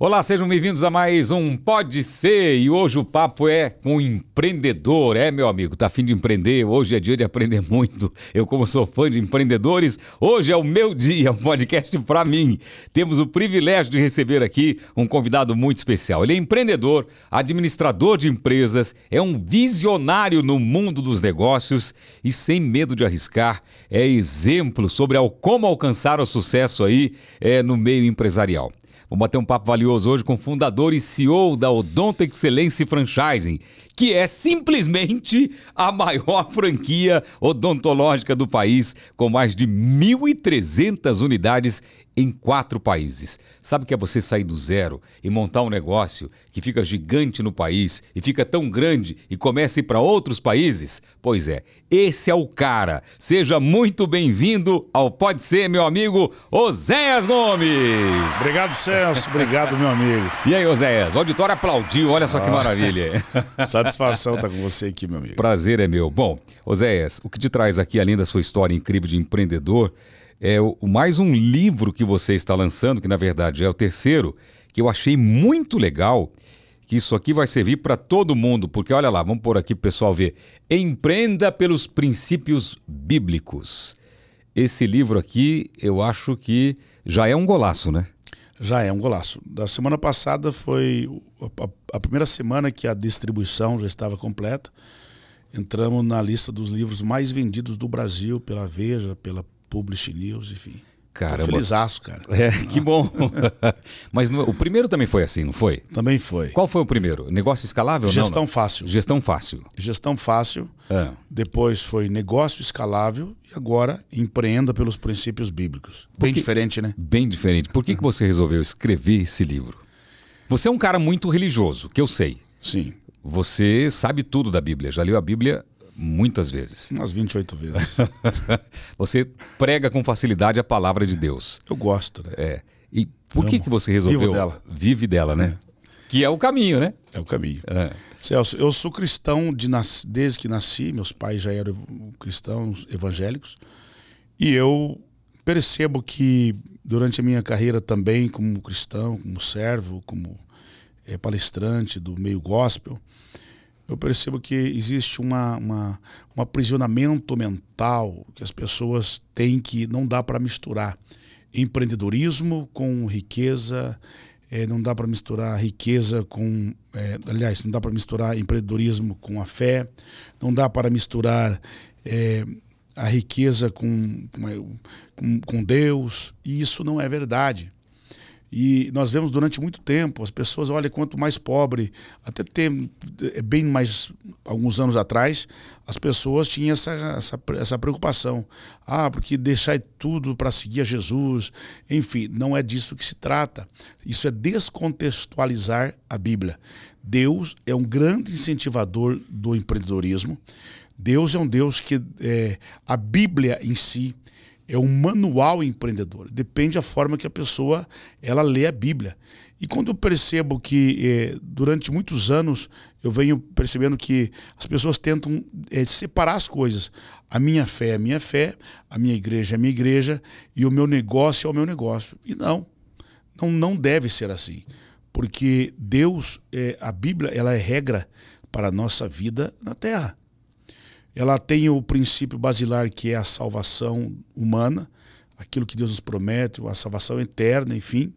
Olá, sejam bem-vindos a mais um Pode Ser e hoje o papo é com um empreendedor, é meu amigo, tá afim de empreender, hoje é dia de aprender muito, eu como sou fã de empreendedores, hoje é o meu dia, é um podcast para mim. Temos o privilégio de receber aqui um convidado muito especial, ele é empreendedor, administrador de empresas, é um visionário no mundo dos negócios e sem medo de arriscar, é exemplo sobre como alcançar o sucesso aí é, no meio empresarial. Vamos bater um papo valioso hoje com o fundador e CEO da Odonto Excelência Franchising, que é simplesmente a maior franquia odontológica do país, com mais de 1.300 unidades em quatro países. Sabe que é você sair do zero e montar um negócio que fica gigante no país e fica tão grande e começa a ir para outros países? Pois é, esse é o cara. Seja muito bem-vindo ao Pode Ser, meu amigo Oséias Gomes. Obrigado, Celso. Obrigado, meu amigo. E aí, Oséias? O auditório aplaudiu. Olha só que ah. maravilha. maravilha. satisfação estar tá com você aqui, meu amigo. Prazer é meu. Bom, Oséias, o que te traz aqui, além da sua história incrível de empreendedor, é o, mais um livro que você está lançando, que na verdade é o terceiro, que eu achei muito legal, que isso aqui vai servir para todo mundo, porque olha lá, vamos pôr aqui para o pessoal ver. Empreenda pelos princípios bíblicos. Esse livro aqui, eu acho que já é um golaço, né? Já é um golaço. Da semana passada foi a, primeira semana que a distribuição já estava completa. Entramos na lista dos livros mais vendidos do Brasil pela Veja, pela Publish News, enfim. Caramba. felizaço, cara. É, que bom. Mas no, o primeiro também foi assim, não foi? Também foi. Qual foi o primeiro? Negócio escalável? Gestão não, não. fácil. Gestão fácil. Gestão fácil. É. Depois foi negócio escalável e agora empreenda pelos princípios bíblicos. Porque, bem diferente, né? Bem diferente. Por que, que você resolveu escrever esse livro? Você é um cara muito religioso, que eu sei. Sim. Você sabe tudo da Bíblia, já leu a Bíblia Muitas vezes. Umas 28 vezes. você prega com facilidade a palavra de Deus. Eu gosto, né? É. E por que, que você resolveu? Vivo dela. Vive dela, né? É. Que é o caminho, né? É o caminho. É. Celso, eu sou cristão de nas... desde que nasci, meus pais já eram cristãos evangélicos. E eu percebo que durante a minha carreira também, como cristão, como servo, como eh, palestrante do meio gospel, eu percebo que existe uma, uma, um aprisionamento mental que as pessoas têm que não dá para misturar empreendedorismo com riqueza, é, não dá para misturar riqueza com. É, aliás, não dá para misturar empreendedorismo com a fé, não dá para misturar é, a riqueza com, com, com Deus, e isso não é verdade. E nós vemos durante muito tempo as pessoas, olha, quanto mais pobre, até ter, é bem mais alguns anos atrás, as pessoas tinham essa, essa, essa preocupação. Ah, porque deixar tudo para seguir a Jesus. Enfim, não é disso que se trata. Isso é descontextualizar a Bíblia. Deus é um grande incentivador do empreendedorismo. Deus é um Deus que é, a Bíblia em si é um manual empreendedor. Depende da forma que a pessoa ela lê a Bíblia. E quando eu percebo que eh, durante muitos anos eu venho percebendo que as pessoas tentam eh, separar as coisas. A minha fé é a minha fé, a minha igreja é a minha igreja e o meu negócio é o meu negócio. E não, não, não deve ser assim. Porque Deus, eh, a Bíblia, ela é regra para a nossa vida na Terra. Ela tem o princípio basilar que é a salvação humana, aquilo que Deus nos promete, a salvação eterna, enfim.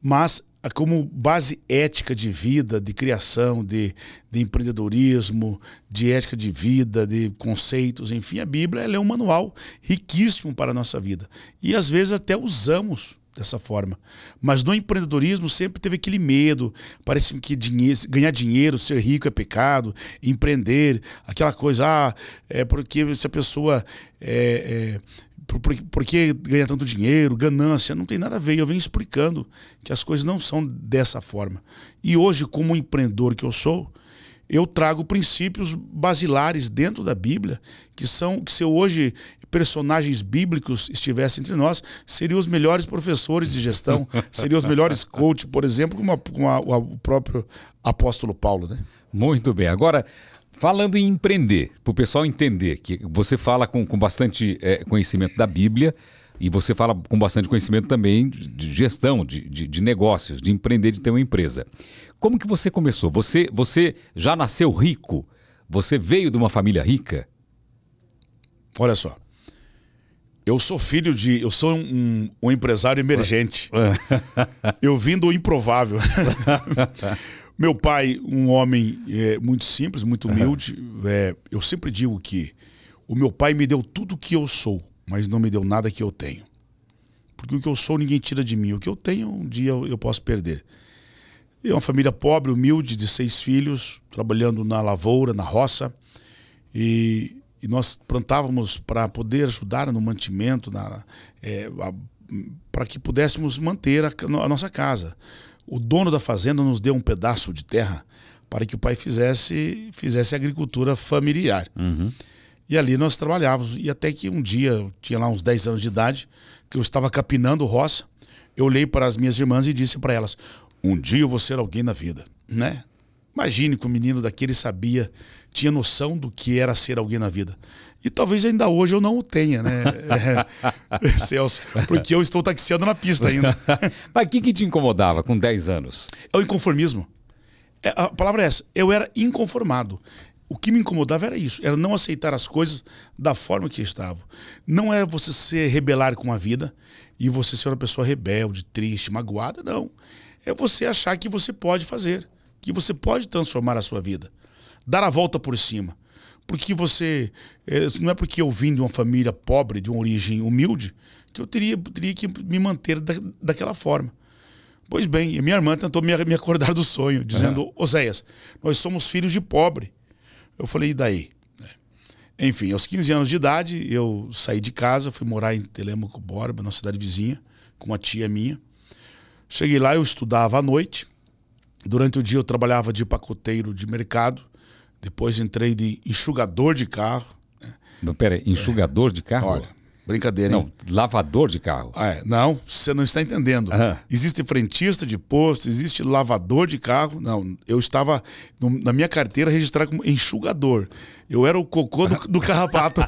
Mas é como base ética de vida, de criação, de, de empreendedorismo, de ética de vida, de conceitos, enfim, a Bíblia é um manual riquíssimo para a nossa vida. E às vezes até usamos dessa forma. Mas no empreendedorismo sempre teve aquele medo, parece que dinheiro, ganhar dinheiro, ser rico é pecado, empreender, aquela coisa, ah, é porque se a pessoa é, é por, por, por, que ganhar tanto dinheiro, ganância, não tem nada a ver. Eu venho explicando que as coisas não são dessa forma. E hoje, como empreendedor que eu sou, eu trago princípios basilares dentro da Bíblia que são que se eu hoje personagens bíblicos estivessem entre nós, seriam os melhores professores de gestão, seriam os melhores coaches, por exemplo, como, a, como a, o próprio apóstolo Paulo. Né? Muito bem. Agora, falando em empreender, para o pessoal entender que você fala com, com bastante é, conhecimento da Bíblia, e você fala com bastante conhecimento também de gestão, de, de, de, negócios, de empreender, de ter uma empresa. Como que você começou? Você, você já nasceu rico? Você veio de uma família rica? Olha só, eu sou filho de. Eu sou um, um empresário emergente. É. eu vim do improvável. Meu pai, um homem é, muito simples, muito humilde, é, eu sempre digo que o meu pai me deu tudo o que eu sou, mas não me deu nada que eu tenho. Porque o que eu sou ninguém tira de mim. O que eu tenho, um dia eu, eu posso perder. É uma família pobre, humilde, de seis filhos, trabalhando na lavoura, na roça. E e nós plantávamos para poder ajudar no mantimento, na, é, para que pudéssemos manter a, a, nossa casa. O dono da fazenda nos deu um pedaço de terra para que o pai fizesse fizesse agricultura familiar. Uhum. E ali nós trabalhávamos. E até que um dia, eu tinha lá uns 10 anos de idade, que eu estava capinando roça, eu olhei para as minhas irmãs e disse para elas: Um dia eu vou ser alguém na vida, né? Imagine que o menino daquele sabia tinha noção do que era ser alguém na vida. E talvez ainda hoje eu não o tenha, né, é, Celso? Porque eu estou taxiando na pista ainda. Mas o que, que te incomodava com 10 anos? É o inconformismo. É, a palavra é essa. Eu era inconformado. O que me incomodava era isso, era não aceitar as coisas da forma que estavam. Não é você se rebelar com a vida e você ser uma pessoa rebelde, triste, magoada, não. É você achar que você pode fazer, que você pode transformar a sua vida dar a volta por cima. Porque você. É, não é porque eu vim de uma família pobre, de uma origem humilde, que eu teria, teria que me manter da, daquela forma. Pois bem, minha irmã tentou me, me acordar do sonho, é. dizendo: Oséias, nós somos filhos de pobre. Eu falei: e daí? É. Enfim, aos 15 anos de idade, eu saí de casa, fui morar em Telemaco Borba, na cidade vizinha, com uma tia minha. Cheguei lá, eu estudava à noite. Durante o dia eu trabalhava de pacoteiro de mercado. Depois entrei de enxugador de carro. Não, né? pera aí, enxugador é. de carro? Olha, brincadeira, hein? Não, lavador de carro. Ah, é. Não, você não está entendendo. Existe frentista de posto, existe lavador de carro. Não, eu estava no, na minha carteira registrado como enxugador. Eu era o cocô do, do carrapato.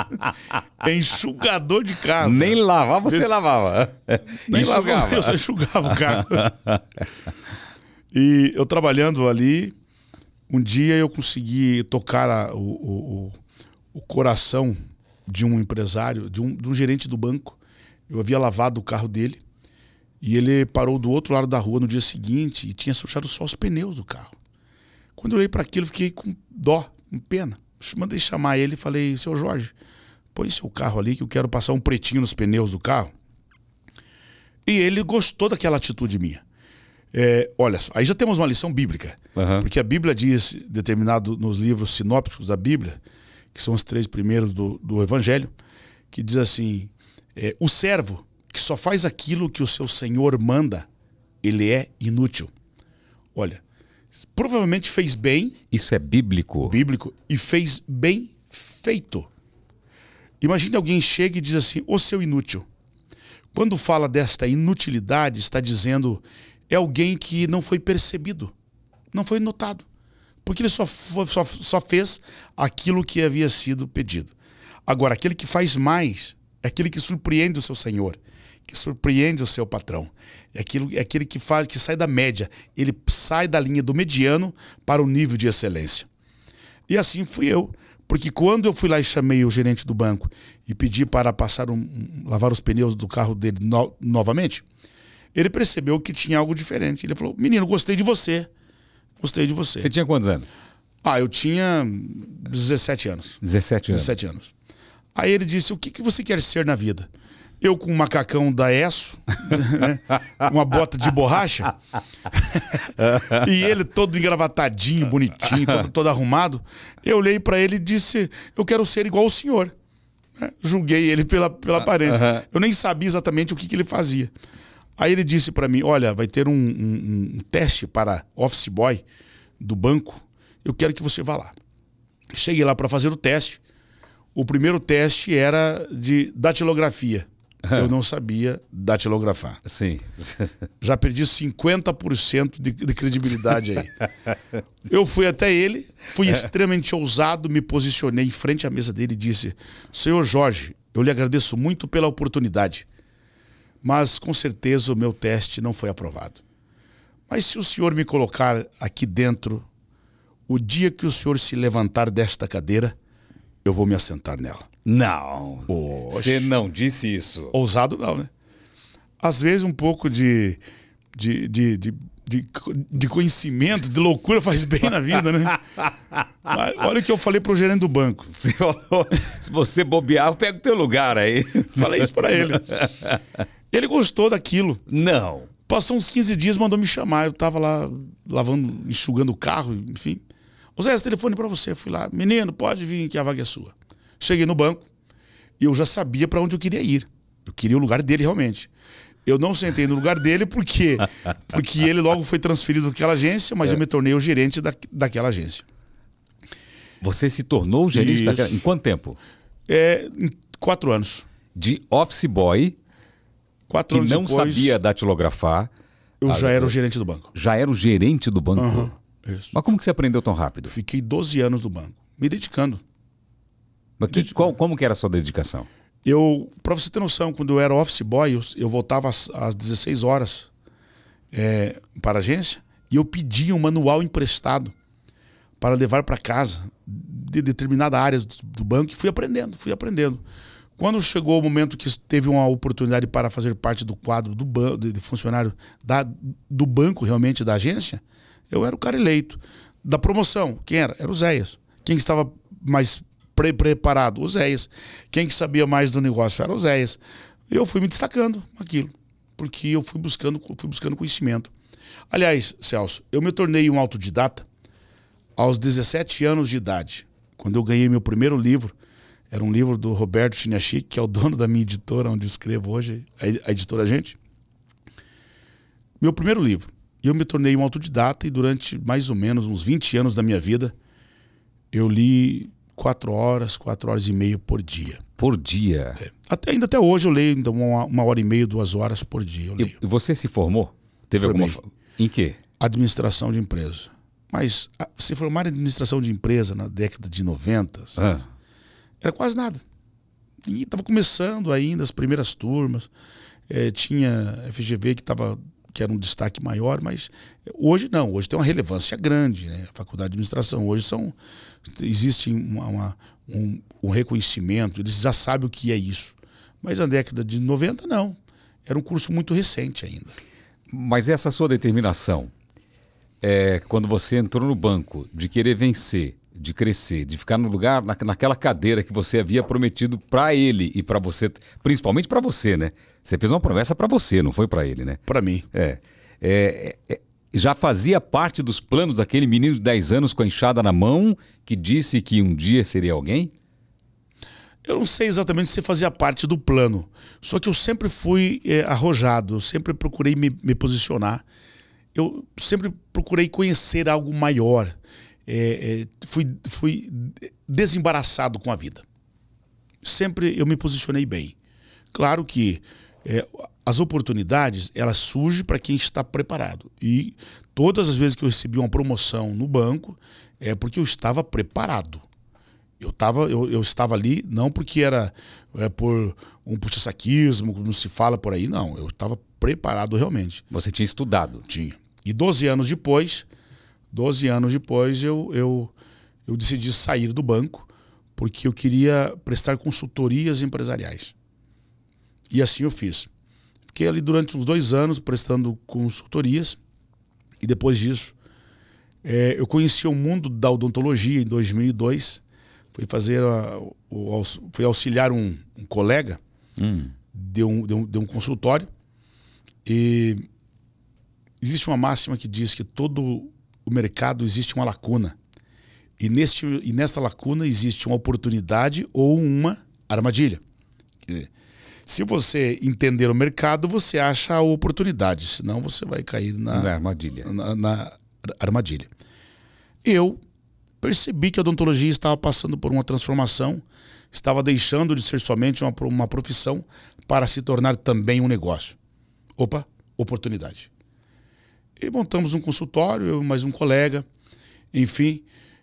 enxugador de carro. Nem lavava, Esse... você lavava. Nem enxugava. lavava, eu só enxugava o carro. e eu trabalhando ali um dia eu consegui tocar a, o, o, o, coração de um empresário, de um, de um gerente do banco. Eu havia lavado o carro dele e ele parou do outro lado da rua no dia seguinte e tinha sujado só os pneus do carro. Quando eu olhei para aquilo, fiquei com dó, com pena. Mandei chamar ele e falei: Seu Jorge, põe seu carro ali que eu quero passar um pretinho nos pneus do carro. E ele gostou daquela atitude minha. É, olha, aí já temos uma lição bíblica. Uhum. Porque a Bíblia diz, determinado nos livros sinópticos da Bíblia, que são os três primeiros do, do Evangelho, que diz assim: é, o servo que só faz aquilo que o seu senhor manda, ele é inútil. Olha, provavelmente fez bem. Isso é bíblico. Bíblico. E fez bem feito. Imagine alguém chega e diz assim: o seu inútil. Quando fala desta inutilidade, está dizendo é alguém que não foi percebido, não foi notado, porque ele só, foi, só, só fez aquilo que havia sido pedido. Agora, aquele que faz mais é aquele que surpreende o seu senhor, que surpreende o seu patrão. É aquele é aquele que faz, que sai da média, ele sai da linha do mediano para o nível de excelência. E assim fui eu. Porque quando eu fui lá e chamei o gerente do banco e pedi para passar um, um lavar os pneus do carro dele no, novamente, ele percebeu que tinha algo diferente. Ele falou: Menino, gostei de você. Gostei de você. Você tinha quantos anos? Ah, eu tinha 17 anos. 17 anos. 17 anos. Aí ele disse: O que, que você quer ser na vida? Eu com um macacão da ESSO, né? uma bota de borracha, e ele todo engravatadinho, bonitinho, todo, todo arrumado. Eu olhei para ele e disse: Eu quero ser igual o senhor. Julguei ele pela, pela aparência. Eu nem sabia exatamente o que, que ele fazia. Aí ele disse para mim: Olha, vai ter um, um, um, teste para office boy do banco. Eu quero que você vá lá. Cheguei lá para fazer o teste. O primeiro teste era de datilografia. Eu não sabia datilografar. Sim. Já perdi 50% de, de credibilidade aí. Eu fui até ele, fui extremamente ousado, me posicionei em frente à mesa dele e disse: Senhor Jorge, eu lhe agradeço muito pela oportunidade mas com certeza o meu teste não foi aprovado. Mas se o senhor me colocar aqui dentro, o dia que o senhor se levantar desta cadeira, eu vou me assentar nela. Não. Você não disse isso. Ousado não, né? Às vezes um pouco de, de, de, de de, de, conhecimento, de loucura faz bem na vida, né? Mas olha o que eu falei pro gerente do banco. Se você bobear, eu pego teu lugar aí. Falei isso para ele. Ele gostou daquilo. Não. Passou uns 15 dias, mandou me chamar. Eu tava lá lavando, enxugando o carro, enfim. O Zé, esse telefone é para você. Eu fui lá. Menino, pode vir que a vaga é sua. Cheguei no banco e eu já sabia para onde eu queria ir. Eu queria o lugar dele realmente. Eu não sentei no lugar dele porque porque ele logo foi transferido daquela agência, mas é. eu me tornei o gerente da, daquela agência. Você se tornou o gerente Isso. daquela... Em quanto tempo? É, em quatro anos. De office boy Quatro que anos não depois, sabia datilografar. Eu já era o gerente do banco. Já era o gerente do banco? Uhum, Mas como que você aprendeu tão rápido? Fiquei 12 anos no banco, me dedicando. Mas me que, dedicando. Qual, como que era a sua dedicação? Eu, para você ter noção, quando eu era office boy, eu, eu voltava às, às 16 horas é, para a agência e eu pedia um manual emprestado para levar para casa de determinada área do, do banco e fui aprendendo, fui aprendendo. Quando chegou o momento que teve uma oportunidade para fazer parte do quadro do banco, de funcionário da, do banco, realmente, da agência, eu era o cara eleito. Da promoção, quem era? Era o Zéias. Quem estava mais pre preparado? O Zéias. Quem que sabia mais do negócio? Era o Zéias. Eu fui me destacando aquilo, porque eu fui buscando, fui buscando conhecimento. Aliás, Celso, eu me tornei um autodidata aos 17 anos de idade, quando eu ganhei meu primeiro livro, era um livro do Roberto Chinachic, que é o dono da minha editora, onde eu escrevo hoje, a editora Gente. Meu primeiro livro. Eu me tornei um autodidata e durante mais ou menos uns 20 anos da minha vida, eu li quatro horas, quatro horas e meia por dia. Por dia? É. Até, ainda até hoje eu leio então, uma, uma hora e meia, duas horas por dia. E você se formou? Teve Formei. alguma. Em quê? Administração de empresa. Mas a, se formar em administração de empresa na década de 90, assim. ah. Era quase nada. E estava começando ainda as primeiras turmas. É, tinha FGV que estava que era um destaque maior, mas hoje não, hoje tem uma relevância grande. Né? A faculdade de administração hoje são. Existe uma, uma, um, um, reconhecimento, eles já sabem o que é isso. Mas na década de 90, não. Era um curso muito recente ainda. Mas essa sua determinação, é, quando você entrou no banco, de querer vencer, de crescer, de ficar no lugar, na, naquela cadeira que você havia prometido para ele e para você, principalmente para você, né? Você fez uma promessa para você, não foi para ele, né? Para mim. É. é. É, é. Já fazia parte dos planos daquele menino de 10 anos com a enxada na mão que disse que um dia seria alguém? Eu não sei exatamente se fazia parte do plano, só que eu sempre fui é, arrojado, eu sempre procurei me, me posicionar, eu sempre procurei conhecer algo maior é, é, fui, fui desembaraçado com a vida. Sempre eu me posicionei bem. Claro que é, as oportunidades elas surgem para quem está preparado. E todas as vezes que eu recebi uma promoção no banco é porque eu estava preparado. Eu, tava, eu, eu estava ali não porque era é, por um puxa-saquismo, não se fala por aí, não. Eu estava preparado realmente. Você tinha estudado? Tinha. E 12 anos depois, 12 anos depois, eu, eu, eu decidi sair do banco porque eu queria prestar consultorias empresariais. E assim eu fiz. Fiquei ali durante uns dois anos prestando consultorias e depois disso é, eu conheci o mundo da odontologia em 2002. Fui fazer a, o, fui auxiliar um, um colega hum. de, um, de, um, de um consultório e existe uma máxima que diz que todo o mercado existe uma lacuna. E, neste, e nesta lacuna existe uma oportunidade ou uma armadilha. Se você entender o mercado, você acha a oportunidade, senão você vai cair na, na armadilha. Na, na armadilha. Eu percebi que a odontologia estava passando por uma transformação, estava deixando de ser somente uma, uma profissão para se tornar também um negócio. Opa, oportunidade. E montamos um consultório, eu mais um colega, enfim.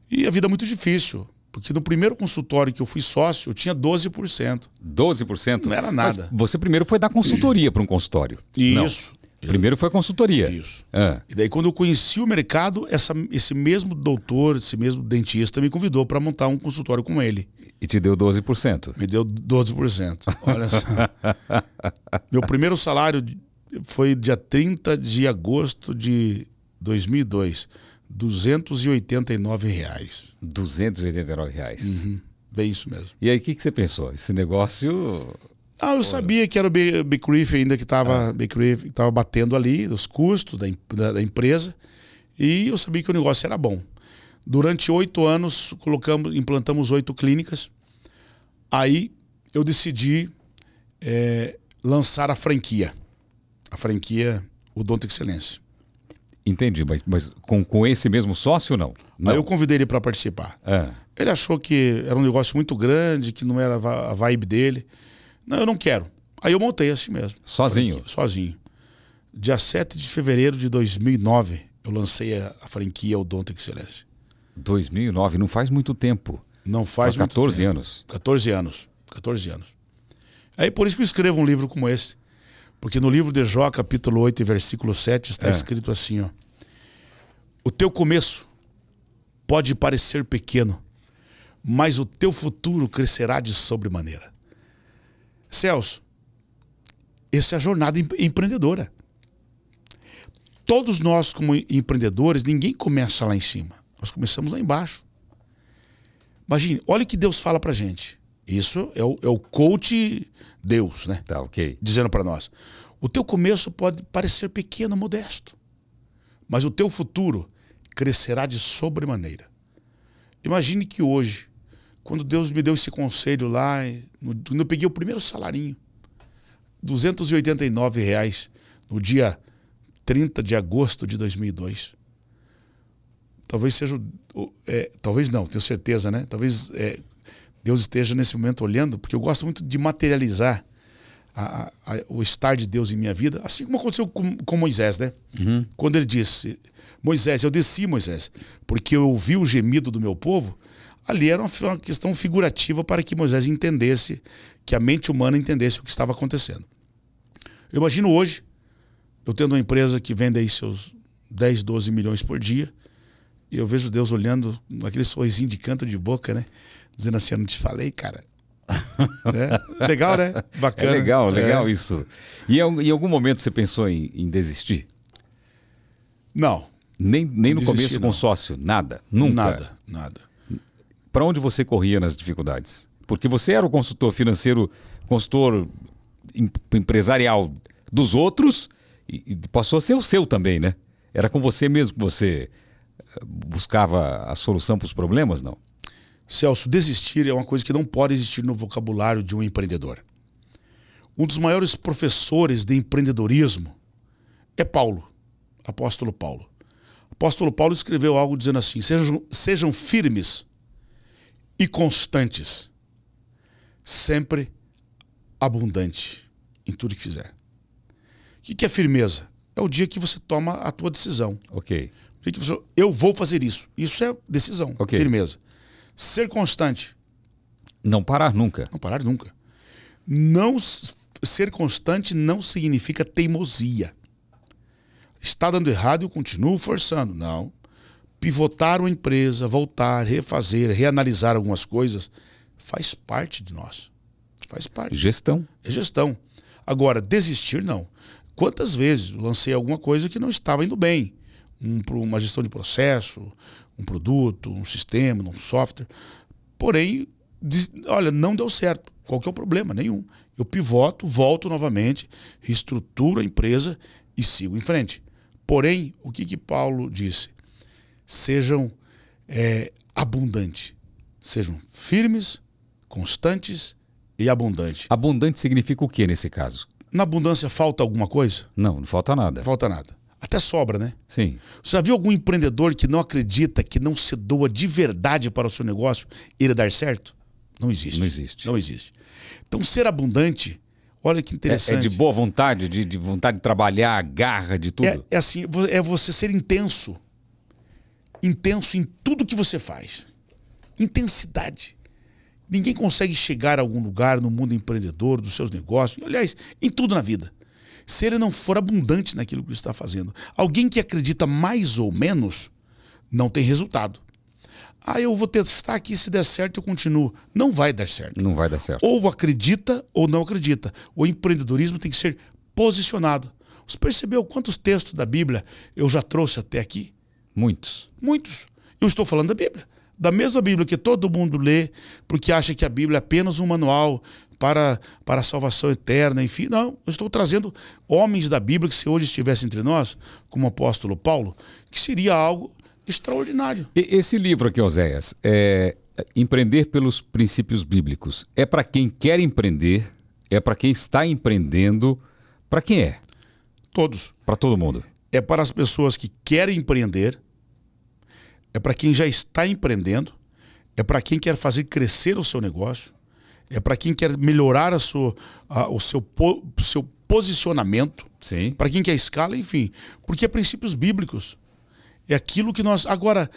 E a vida é muito difícil. Porque no primeiro consultório que eu fui sócio, eu tinha 12%. 12%? Não era nada. Mas você primeiro foi dar consultoria para um consultório. Isso. Primeiro foi consultoria. Isso. Ah. E daí, quando eu conheci o mercado, essa, esse mesmo doutor, esse mesmo dentista me convidou para montar um consultório com ele. E te deu 12%? Me deu 12%. Olha só. Meu primeiro salário foi dia 30 de agosto de 2002, 289 reais. 289 reais. Uhum. Bem isso mesmo. E aí, o que, que você pensou? Esse negócio... Ah, eu sabia que era o Bicriff ainda que estava ah. batendo ali, os custos da, da, da empresa, e eu sabia que o negócio era bom. Durante oito anos, colocamos, implantamos oito clínicas, aí eu decidi é, lançar a franquia a franquia Odonto Excelência. Entendi, mas, mas com, com esse mesmo sócio não? não. Aí eu convidei ele para participar. É. Ele achou que era um negócio muito grande, que não era a vibe dele. Não, eu não quero. Aí eu montei assim mesmo. Sozinho? Sozinho. Dia 7 de fevereiro de 2009, eu lancei a, a franquia Odonto Excelência. 2009, não faz muito tempo. Não faz Só 14 muito tempo. anos. 14 anos. 14 anos. Aí por isso que eu escrevo um livro como esse. Porque no livro de Jó, capítulo 8, versículo 7, está é. escrito assim: ó, O teu começo pode parecer pequeno, mas o teu futuro crescerá de sobremaneira. Celso, essa é a jornada empreendedora. Todos nós, como empreendedores, ninguém começa lá em cima. Nós começamos lá embaixo. Imagine, olha o que Deus fala pra gente. Isso é o, é o coach Deus, né? Tá, ok. Dizendo para nós: o teu começo pode parecer pequeno, modesto, mas o teu futuro crescerá de sobremaneira. Imagine que hoje, quando Deus me deu esse conselho lá, quando eu peguei o primeiro salarinho, 289 reais, no dia 30 de agosto de 2002. Talvez seja, é, talvez não, tenho certeza, né? Talvez é, Deus esteja nesse momento olhando, porque eu gosto muito de materializar a, a, o estar de Deus em minha vida, assim como aconteceu com, com Moisés, né? Uhum. Quando ele disse, Moisés, eu desci, Moisés, porque eu ouvi o gemido do meu povo, ali era uma, uma questão figurativa para que Moisés entendesse, que a mente humana entendesse o que estava acontecendo. Eu imagino hoje, eu tendo uma empresa que vende aí seus 10, 12 milhões por dia, e eu vejo Deus olhando aquele sorrisinho de canto de boca, né? dizendo assim: eu não te falei, cara. é. Legal, né? É Bacana. É legal, legal é. isso. E em algum momento você pensou em, em desistir? Não. Nem, nem não no desisti, começo não. com sócio? Nada? Nunca? Nada, nada. Para onde você corria nas dificuldades? Porque você era o consultor financeiro, consultor empresarial dos outros e, passou a ser o seu também, né? Era com você mesmo que você eh, buscava a solução para os problemas, não? Celso, desistir é uma coisa que não pode existir no vocabulário de um empreendedor. Um dos maiores professores de empreendedorismo é Paulo, apóstolo Paulo. Apóstolo Paulo escreveu algo dizendo assim: sejam, sejam firmes e constantes, sempre abundante em tudo que fizer. O que é firmeza? É o dia que você toma a tua decisão. Ok. Eu vou fazer isso. Isso é decisão, okay. firmeza. Ser constante. Não parar nunca. Não parar nunca. Não ser constante não significa teimosia. Está dando errado e eu continuo forçando. Não. Pivotar uma empresa, voltar, refazer, reanalisar algumas coisas, faz parte de nós. Faz parte. Gestão. É gestão. Agora, desistir, não. Quantas vezes lancei alguma coisa que não estava indo bem? um, uma gestão de processo, um produto, um sistema, um software. Porém, diz, olha, não deu certo. Qual que é o problema? Nenhum. Eu pivoto, volto novamente, reestruturo a empresa e sigo em frente. Porém, o que, que Paulo disse? Sejam é, abundantes. Sejam firmes, constantes e abundantes. Abundante significa o que nesse caso? Na abundância falta alguma coisa? Não, não falta nada. Falta nada até sobra, né? Sim. Você já viu algum empreendedor que não acredita, que não se doa de verdade para o seu negócio ele dar certo? Não existe. Não existe. Não existe. Então, ser abundante, olha que interessante. É, é de boa vontade, de, de, vontade de trabalhar, garra, de tudo. É, é assim, é você ser intenso. Intenso em tudo que você faz. Intensidade. Ninguém consegue chegar a algum lugar no mundo empreendedor, dos seus negócios, aliás, em tudo na vida se ele não for abundante naquilo que está fazendo. Alguém que acredita mais ou menos não tem resultado. Ah, eu vou testar aqui, se der certo eu continuo. Não vai dar certo. Não vai dar certo. Ou acredita ou não acredita. O empreendedorismo tem que ser posicionado. Você percebeu quantos textos da Bíblia eu já trouxe até aqui? Muitos. Muitos. Eu estou falando da Bíblia. Da mesma Bíblia que todo mundo lê, porque acha que a Bíblia é apenas um manual para, para a salvação eterna, enfim. Não, eu estou trazendo homens da Bíblia que se hoje estivesse entre nós, como o apóstolo Paulo, que seria algo extraordinário. Esse livro aqui, Oséias, é, é Empreender pelos Princípios Bíblicos. É para quem quer empreender, é para quem está empreendendo, para quem é? Todos. Para todo mundo. É para as pessoas que querem empreender, é para quem já está empreendendo, é para quem quer fazer crescer o seu negócio, é para quem quer melhorar a sua, a, o seu, po, seu posicionamento. Para quem quer escala, enfim. Porque é princípios bíblicos. É aquilo que nós. Agora,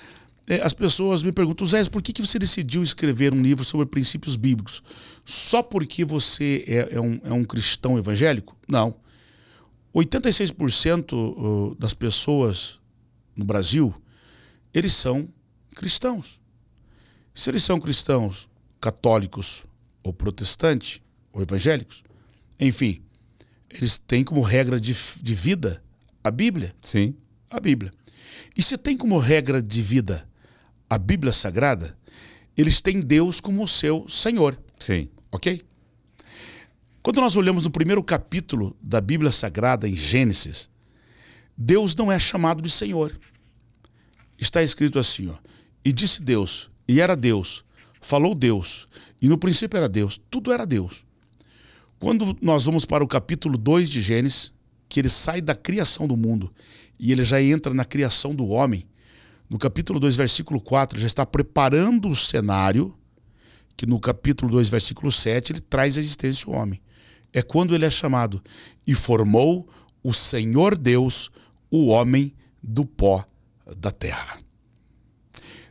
é, as pessoas me perguntam, Zé, por que, que você decidiu escrever um livro sobre princípios bíblicos? Só porque você é, é um, é um cristão evangélico? Não. 86% das pessoas no Brasil, eles são cristãos. Se eles são cristãos católicos ou protestante, ou evangélicos, enfim, eles têm como regra de, de vida a Bíblia. Sim. A Bíblia. E se tem como regra de vida a Bíblia Sagrada, eles têm Deus como seu Senhor. Sim. Ok? Quando nós olhamos no primeiro capítulo da Bíblia Sagrada, em Gênesis, Deus não é chamado de Senhor. Está escrito assim, ó. E disse Deus, e era Deus, falou Deus, e no princípio era Deus, tudo era Deus. Quando nós vamos para o capítulo 2 de Gênesis, que ele sai da criação do mundo e ele já entra na criação do homem, no capítulo 2, versículo 4, já está preparando o cenário, que no capítulo 2, versículo 7, ele traz à existência o homem. É quando ele é chamado e formou o Senhor Deus, o homem do pó da terra.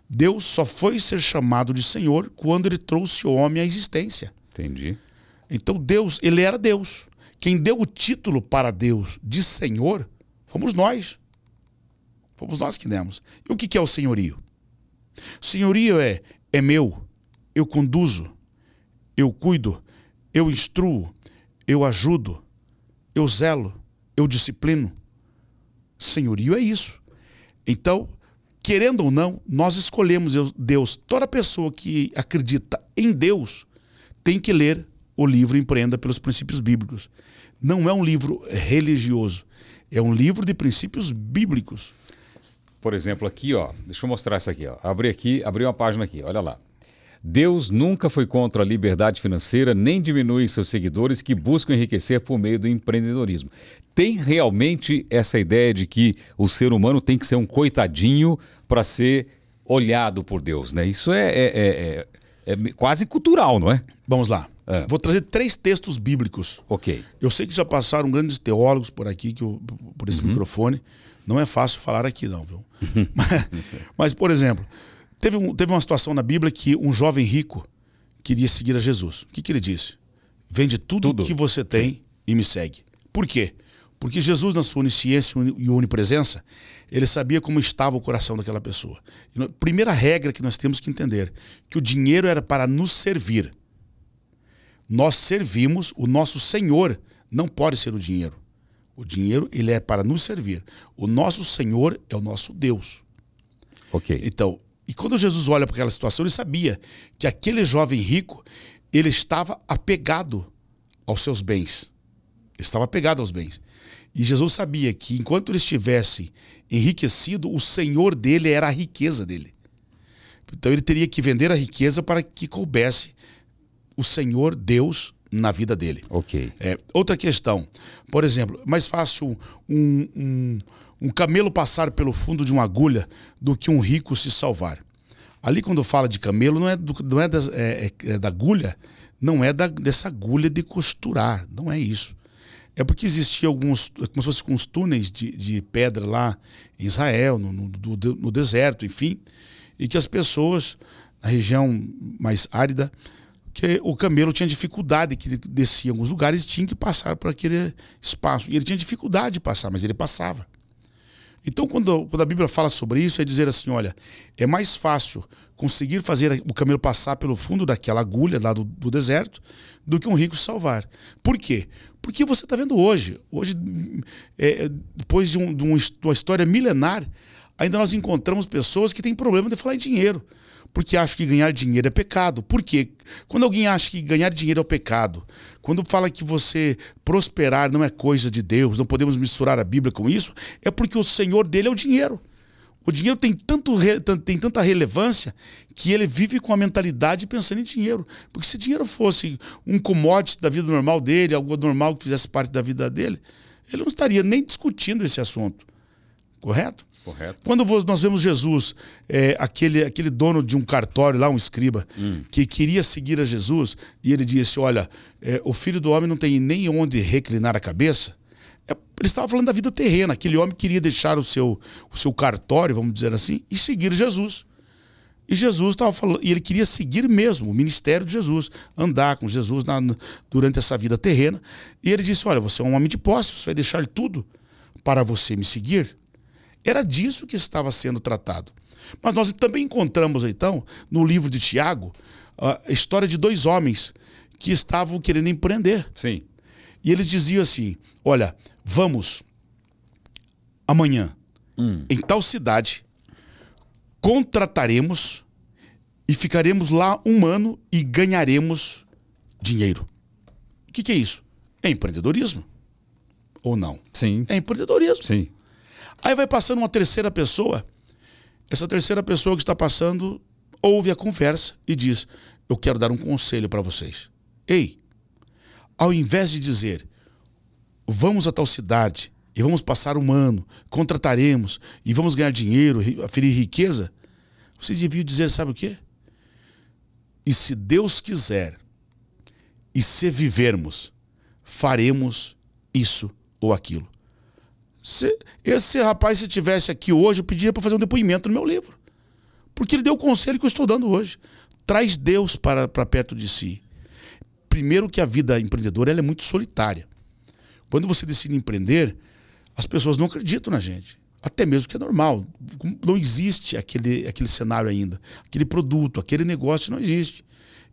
Deus só foi ser chamado de Senhor quando ele trouxe o homem à existência. Entendi. Então Deus, ele era Deus. Quem deu o título para Deus de Senhor fomos nós. Fomos nós que demos. E o que é o senhorio? Senhorio é é meu, eu conduzo, eu cuido, eu instruo, eu ajudo, eu zelo, eu disciplino. Senhorio é isso. Então, querendo ou não, nós escolhemos Deus. Toda pessoa que acredita em Deus tem que ler o livro Empreenda pelos Princípios Bíblicos. Não é um livro religioso, é um livro de princípios bíblicos. Por exemplo, aqui, ó, deixa eu mostrar isso aqui, ó. Abri aqui, abri uma página aqui, olha lá. Deus nunca foi contra a liberdade financeira, nem diminui seus seguidores que buscam enriquecer por meio do empreendedorismo. Tem realmente essa ideia de que o ser humano tem que ser um coitadinho para ser olhado por Deus, né? Isso é, é, é, é, é quase cultural, não é? Vamos lá. É. Vou trazer três textos bíblicos. Ok. Eu sei que já passaram grandes teólogos por aqui, que eu, por esse uhum. microfone. Não é fácil falar aqui, não, viu? mas, mas, por exemplo, Teve, um, teve uma situação na Bíblia que um jovem rico queria seguir a Jesus. O que, que ele disse? Vende tudo, o que você tem Sim. e me segue. Por quê? Porque Jesus, na sua onisciência e onipresença, ele sabia como estava o coração daquela pessoa. E primeira regra que nós temos que entender, que o dinheiro era para nos servir. Nós servimos, o nosso Senhor não pode ser o dinheiro. O dinheiro, ele é para nos servir. O nosso Senhor é o nosso Deus. Ok. Então, e quando Jesus olha para aquela situação, ele sabia que aquele jovem rico, ele estava apegado aos seus bens. Ele estava apegado aos bens. E Jesus sabia que enquanto ele estivesse enriquecido, o senhor dele era a riqueza dele. Então ele teria que vender a riqueza para que coubesse o Senhor Deus na vida dele. Ok. É, outra questão, por exemplo, é mais fácil um, um, um camelo passar pelo fundo de uma agulha do que um rico se salvar. Ali, quando fala de camelo, não é, do, não é, é, é, é da agulha, não é da, dessa agulha de costurar, não é isso. É porque existia alguns, é como se fosse uns túneis de, de pedra lá em Israel, no, no, do, no deserto, enfim, e que as pessoas, na região mais árida, que o camelo tinha dificuldade, que descia em alguns lugares tinha que passar por aquele espaço. E ele tinha dificuldade de passar, mas ele passava. Então, quando, quando a Bíblia fala sobre isso, é dizer assim: olha, é mais fácil conseguir fazer o camelo passar pelo fundo daquela agulha lá do, do deserto do que um rico salvar. Por quê? Porque você está vendo hoje, hoje, é, depois de, um, de uma história milenar, ainda nós encontramos pessoas que têm problema de falar em dinheiro porque acho que ganhar dinheiro é pecado. Por quê? Quando alguém acha que ganhar dinheiro é um pecado, quando fala que você prosperar não é coisa de Deus, não podemos misturar a Bíblia com isso, é porque o Senhor dele é o dinheiro. O dinheiro tem, tanto, tem tanta relevância que ele vive com a mentalidade pensando em dinheiro. Porque se dinheiro fosse um commodity da vida normal dele, algo normal que fizesse parte da vida dele, ele não estaria nem discutindo esse assunto. Correto? Correto. Quando nós vemos Jesus, é, aquele, aquele dono de um cartório lá, um escriba, hum. que queria seguir a Jesus, e ele disse: Olha, é, o filho do homem não tem nem onde reclinar a cabeça. É, ele estava falando da vida terrena. Aquele homem queria deixar o seu, o seu cartório, vamos dizer assim, e seguir Jesus. E Jesus estava falando, e ele queria seguir mesmo o ministério de Jesus, andar com Jesus na, durante essa vida terrena. E ele disse: Olha, você é um homem de posse, você vai deixar tudo para você me seguir. Era disso que estava sendo tratado. Mas nós também encontramos, então, no livro de Tiago, a história de dois homens que estavam querendo empreender. Sim. E eles diziam assim: olha, vamos amanhã hum. em tal cidade, contrataremos e ficaremos lá um ano e ganharemos dinheiro. O que, que é isso? É empreendedorismo. Ou não? Sim. É empreendedorismo. Sim. Aí vai passando uma terceira pessoa. Essa terceira pessoa que está passando ouve a conversa e diz: Eu quero dar um conselho para vocês. Ei, ao invés de dizer, vamos a tal cidade e vamos passar um ano, contrataremos e vamos ganhar dinheiro, aferir riqueza, vocês deviam dizer: sabe o quê? E se Deus quiser, e se vivermos, faremos isso ou aquilo. Se, esse rapaz, se tivesse aqui hoje, eu pediria para fazer um depoimento no meu livro. Porque ele deu o conselho que eu estou dando hoje. Traz Deus para, para perto de si. Primeiro que a vida empreendedora é muito solitária. Quando você decide empreender, as pessoas não acreditam na gente. Até mesmo que é normal. Não existe aquele, aquele cenário ainda. Aquele produto, aquele negócio não existe.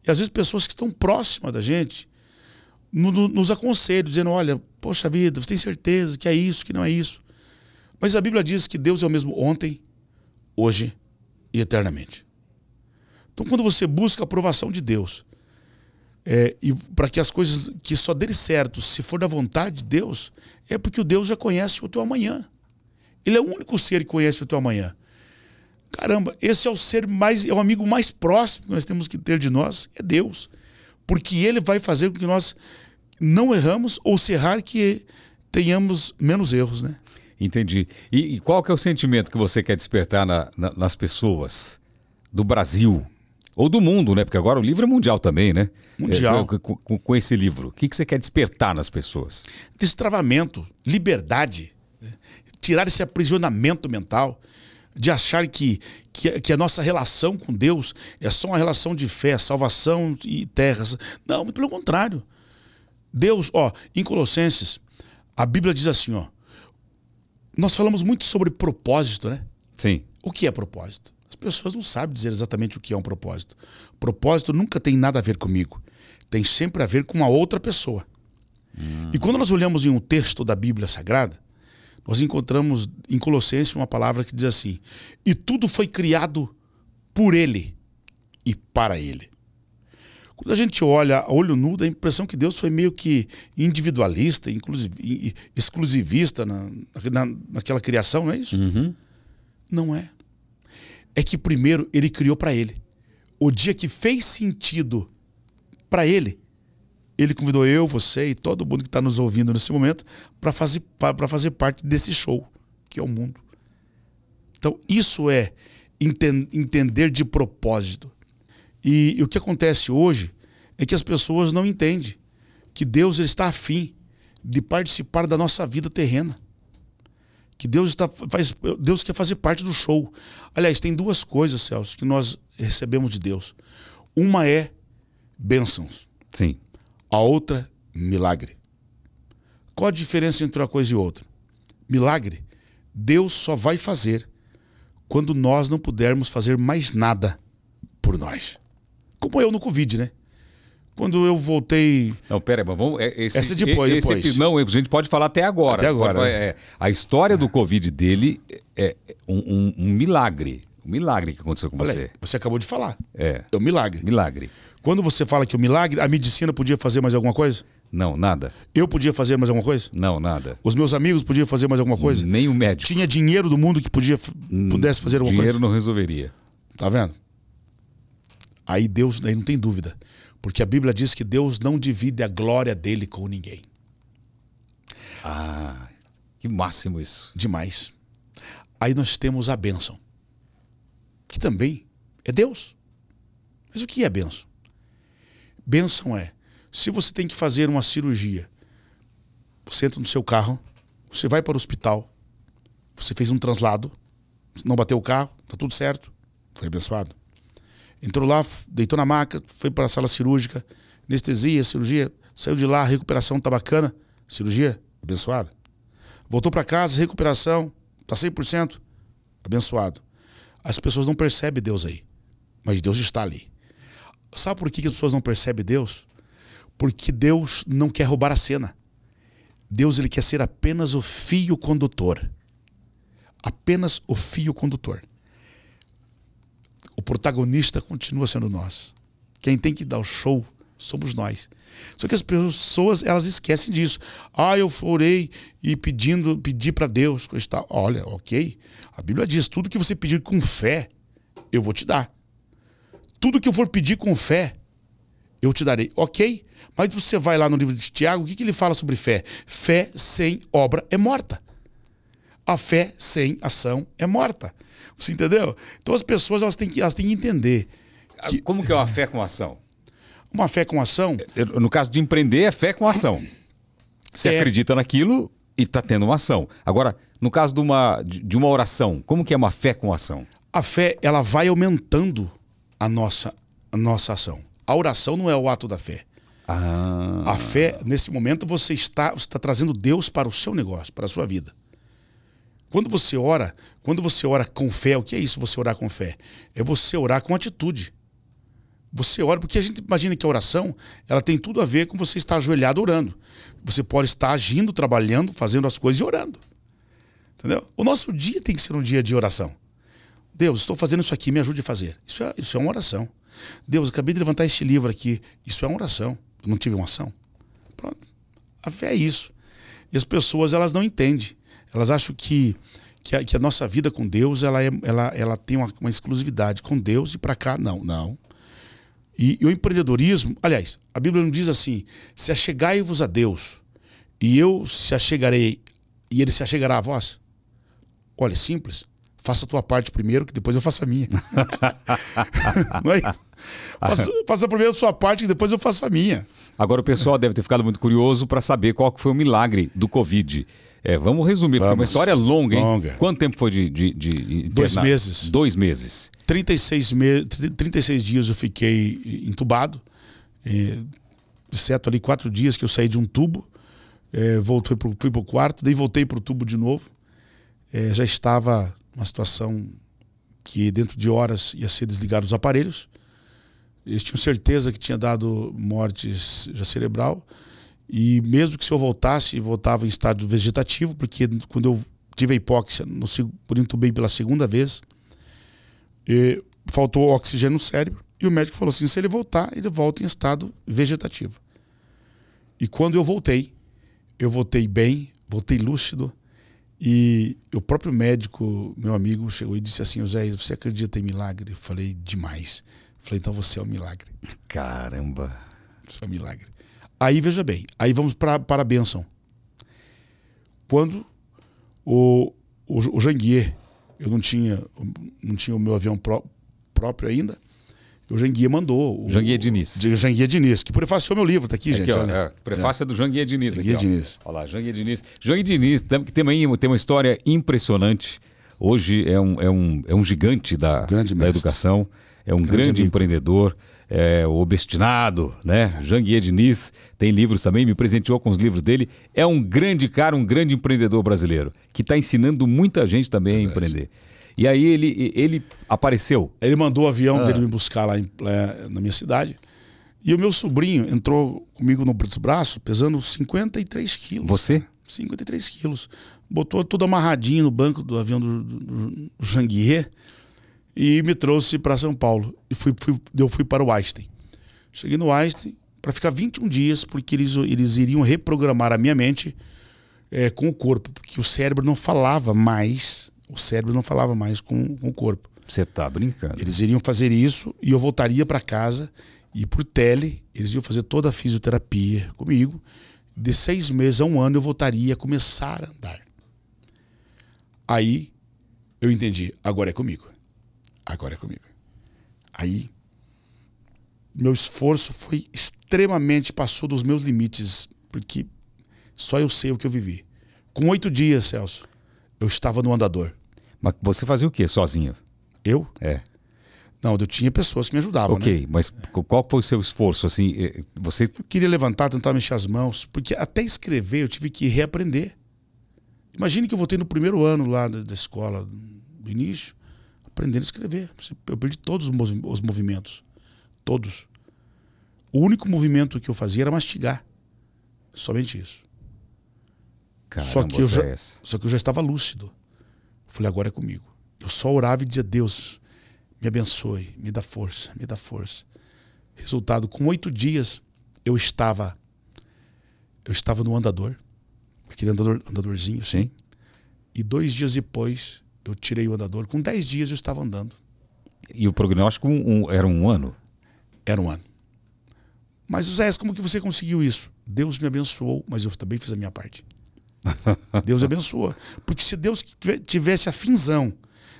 E às vezes pessoas que estão próximas da gente nos aconselha, dizendo: olha, poxa vida, você tem certeza que é isso, que não é isso. Mas a Bíblia diz que Deus é o mesmo ontem, hoje e eternamente. Então, quando você busca a aprovação de Deus, é, e para que as coisas que só dêem certo, se for da vontade de Deus, é porque o Deus já conhece o teu amanhã. Ele é o único ser que conhece o teu amanhã. Caramba, esse é o ser mais, é o amigo mais próximo que nós temos que ter de nós, é Deus. Porque ele vai fazer com que nós não erramos ou se errar que tenhamos menos erros, né? Entendi. E, e qual que é o sentimento que você quer despertar na, na, nas pessoas do Brasil ou do mundo, né? Porque agora o livro é mundial também, né? Mundial. É, é com, com, esse livro, o que, que você quer despertar nas pessoas? Destravamento, liberdade, né? tirar esse aprisionamento mental de achar que, que, que, a nossa relação com Deus é só uma relação de fé, salvação e terras. Não, pelo contrário. Deus, ó, em Colossenses, a Bíblia diz assim, ó. Nós falamos muito sobre propósito, né? Sim. O que é propósito? As pessoas não sabem dizer exatamente o que é um propósito. Propósito nunca tem nada a ver comigo. Tem sempre a ver com uma outra pessoa. Hum. E quando nós olhamos em um texto da Bíblia Sagrada, nós encontramos em Colossenses uma palavra que diz assim: E tudo foi criado por ele e para ele. Quando a gente olha a olho nu, a impressão que Deus foi meio que individualista, inclusive, exclusivista na, na, naquela criação, não é isso? Uhum. Não é. É que primeiro ele criou para ele. O dia que fez sentido para ele, ele convidou eu, você e todo mundo que está nos ouvindo nesse momento para fazer, fazer parte desse show, que é o mundo. Então, isso é enten entender de propósito. E, e o que acontece hoje é que as pessoas não entendem que Deus ele está afim de participar da nossa vida terrena. Que Deus, está, faz, Deus quer fazer parte do show. Aliás, tem duas coisas, Celso, que nós recebemos de Deus. Uma é bênçãos. Sim. A outra, milagre. Qual a diferença entre uma coisa e outra? Milagre, Deus só vai fazer quando nós não pudermos fazer mais nada por nós como eu no Covid, né? Quando eu voltei. Não, pera, mas vamos. É, esse, Essa é depois, esse, depois. Não, a gente pode falar até agora. Até agora. Pode, né? É, é, a história do Covid dele é um, um, um milagre. Um milagre que aconteceu com Olha, você. Você acabou de falar. É. É um milagre. Milagre. Quando você fala que o milagre, a medicina podia fazer mais alguma coisa? Não, nada. Eu podia fazer mais alguma coisa? Não, nada. Os meus amigos podiam fazer mais alguma coisa? Nem o médico. Tinha dinheiro do mundo que podia, pudesse fazer alguma dinheiro coisa? Dinheiro não resolveria. Tá vendo? Aí Deus, aí não tem dúvida, porque a Bíblia diz que Deus não divide a glória dele com ninguém. Ah, que máximo isso. Demais. Aí nós temos a bênção, que também é Deus. Mas o que é bênção? Bênção é, se você tem que fazer uma cirurgia, você entra no seu carro, você vai para o hospital, você fez um translado, não bateu o carro, tá tudo certo, foi abençoado. Entrou lá, deitou na maca, foi para a sala cirúrgica, anestesia, cirurgia, saiu de lá, recuperação tá bacana, cirurgia abençoada. Voltou para casa, recuperação, tá 100%, abençoado. As pessoas não percebem Deus aí, mas Deus está ali. Sabe por que as pessoas não percebem Deus? Porque Deus não quer roubar a cena. Deus ele quer ser apenas o fio condutor. Apenas o fio condutor protagonista continua sendo nós. Quem tem que dar o show somos nós. Só que as pessoas elas esquecem disso. Ah, eu orei e pedindo, pedi para Deus, está, olha, ok. A Bíblia diz: tudo que você pedir com fé, eu vou te dar. Tudo que eu for pedir com fé, eu te darei. Ok? Mas você vai lá no livro de Tiago, o que, que ele fala sobre fé? Fé sem obra é morta. A fé sem ação é morta. Você entendeu? Então as pessoas elas têm que, elas têm que entender. Ah, que... Como que é uma fé com ação? Uma fé com ação. É, é, no caso de empreender, é fé com ação. Você é... acredita naquilo e está tendo uma ação. Agora, no caso de uma, de uma oração, como que é uma fé com ação? A fé ela vai aumentando a nossa, a nossa ação. A oração não é o ato da fé. Ah. A fé, nesse momento, você está, você está trazendo Deus para o seu negócio, para a sua vida. Quando você ora, quando você ora com fé, o que é isso você orar com fé? É você orar com atitude. Você ora, porque a gente imagina que a oração ela tem tudo a ver com você estar ajoelhado orando. Você pode estar agindo, trabalhando, fazendo as coisas e orando. Entendeu? O nosso dia tem que ser um dia de oração. Deus, estou fazendo isso aqui, me ajude a fazer. Isso é, isso é uma oração. Deus, acabei de levantar este livro aqui. Isso é uma oração. Eu não tive uma ação. Pronto. A fé é isso. E as pessoas, elas não entendem. Elas acham que, que, a, que a nossa vida com Deus ela, é, ela, ela tem uma, uma exclusividade com Deus e para cá não, não. E, e, o empreendedorismo, aliás, a Bíblia não diz assim: se achegai-vos a Deus e eu se achegarei e ele se achegará a vós. Olha, é simples. Faça a tua parte primeiro, que depois eu faço a minha. não é? Faça, faça primeiro a sua parte, que depois eu faço a minha. Agora o pessoal deve ter ficado muito curioso para saber qual foi o milagre do Covid. É, vamos resumir, vamos. porque é uma história longa, hein? Longa. Quanto tempo foi de. de, de Dois meses. Dois meses. 36, me... 36 dias eu fiquei entubado, é, exceto ali quatro dias que eu saí de um tubo, é, voltei pro, fui para o quarto, daí voltei para o tubo de novo. É, já estava uma situação que dentro de horas ia ser desligado os aparelhos. Eles tinham certeza que tinha dado morte já cerebral. E mesmo que se eu voltasse, voltava em estado vegetativo, porque quando eu tive a hipóxia, no, por entubei pela segunda vez, faltou oxigênio no cérebro. E o médico falou assim: se ele voltar, ele volta em estado vegetativo. E quando eu voltei, eu voltei bem, voltei lúcido. E o próprio médico, meu amigo, chegou e disse assim: José, você acredita em milagre? Eu falei: demais. Eu falei: então você é um milagre. Caramba. Você é um milagre. Aí veja bem, aí vamos pra, para a bênção. Quando o, o, o Janguier, eu não tinha, não tinha o meu avião pró, próprio ainda, o Janguier mandou. O, Janguier Diniz. O, Janguier Diniz, que prefácio foi meu livro, tá aqui, aqui gente. Ó, olha. É, prefácio é. do Janguier Diniz. Janguier aqui, Diniz. Ó. Olha lá, Janguier Diniz. Janguier Diniz tem, tem, tem uma história impressionante. Hoje é um, é um, é um gigante da, da educação, é um grande, grande empreendedor. Amigo é, O Obstinado, né? Janguier Diniz tem livros também, me presenteou com os livros dele. É um grande cara, um grande empreendedor brasileiro, que está ensinando muita gente também Verdade. a empreender. E aí ele, ele apareceu. Ele mandou o avião ah. dele me buscar lá em, na minha cidade. E o meu sobrinho entrou comigo no braços, pesando 53 quilos. Você? 53 quilos. Botou tudo amarradinho no banco do avião do, do, do Janguier e me trouxe para São Paulo. E fui, fui, eu fui para o Einstein. Cheguei no Einstein para ficar 21 dias, porque eles, eles iriam reprogramar a minha mente é, com o corpo, porque o cérebro não falava mais, o cérebro não falava mais com, com o corpo. Você tá brincando. Eles iriam fazer isso e eu voltaria para casa e por tele, eles iam fazer toda a fisioterapia comigo. De seis meses a um ano eu voltaria a começar a andar. Aí eu entendi, agora é comigo agora é comigo. Aí, meu esforço foi extremamente, passou dos meus limites, porque só eu sei o que eu vivi. Com oito dias, Celso, eu estava no andador. Mas você fazia o quê sozinho? Eu? É. Não, eu tinha pessoas que me ajudavam. Ok, né? mas qual foi o seu esforço? Assim, eh, você eu queria levantar, tentar mexer as mãos, porque até escrever eu tive que reaprender. Imagine que eu voltei no primeiro ano lá da, escola, do início, aprendendo a escrever. Eu perdi todos os movimentos. Todos. O único movimento que eu fazia era mastigar. Somente isso. Caramba, só, que eu já, é só que eu já estava lúcido. Eu falei, agora é comigo. Eu só orava e dizia, Deus, me abençoe, me dá força, me dá força. Resultado, com oito dias, eu estava eu estava no andador, aquele andador, andadorzinho, sim. sim. E dois dias depois, eu tirei o andador. Com 10 dias eu estava andando. E o prognóstico um, era um ano? Era um ano. Mas, José, como que você conseguiu isso? Deus me abençoou, mas eu também fiz a minha parte. Deus abençoa. Porque se Deus tivesse a finzão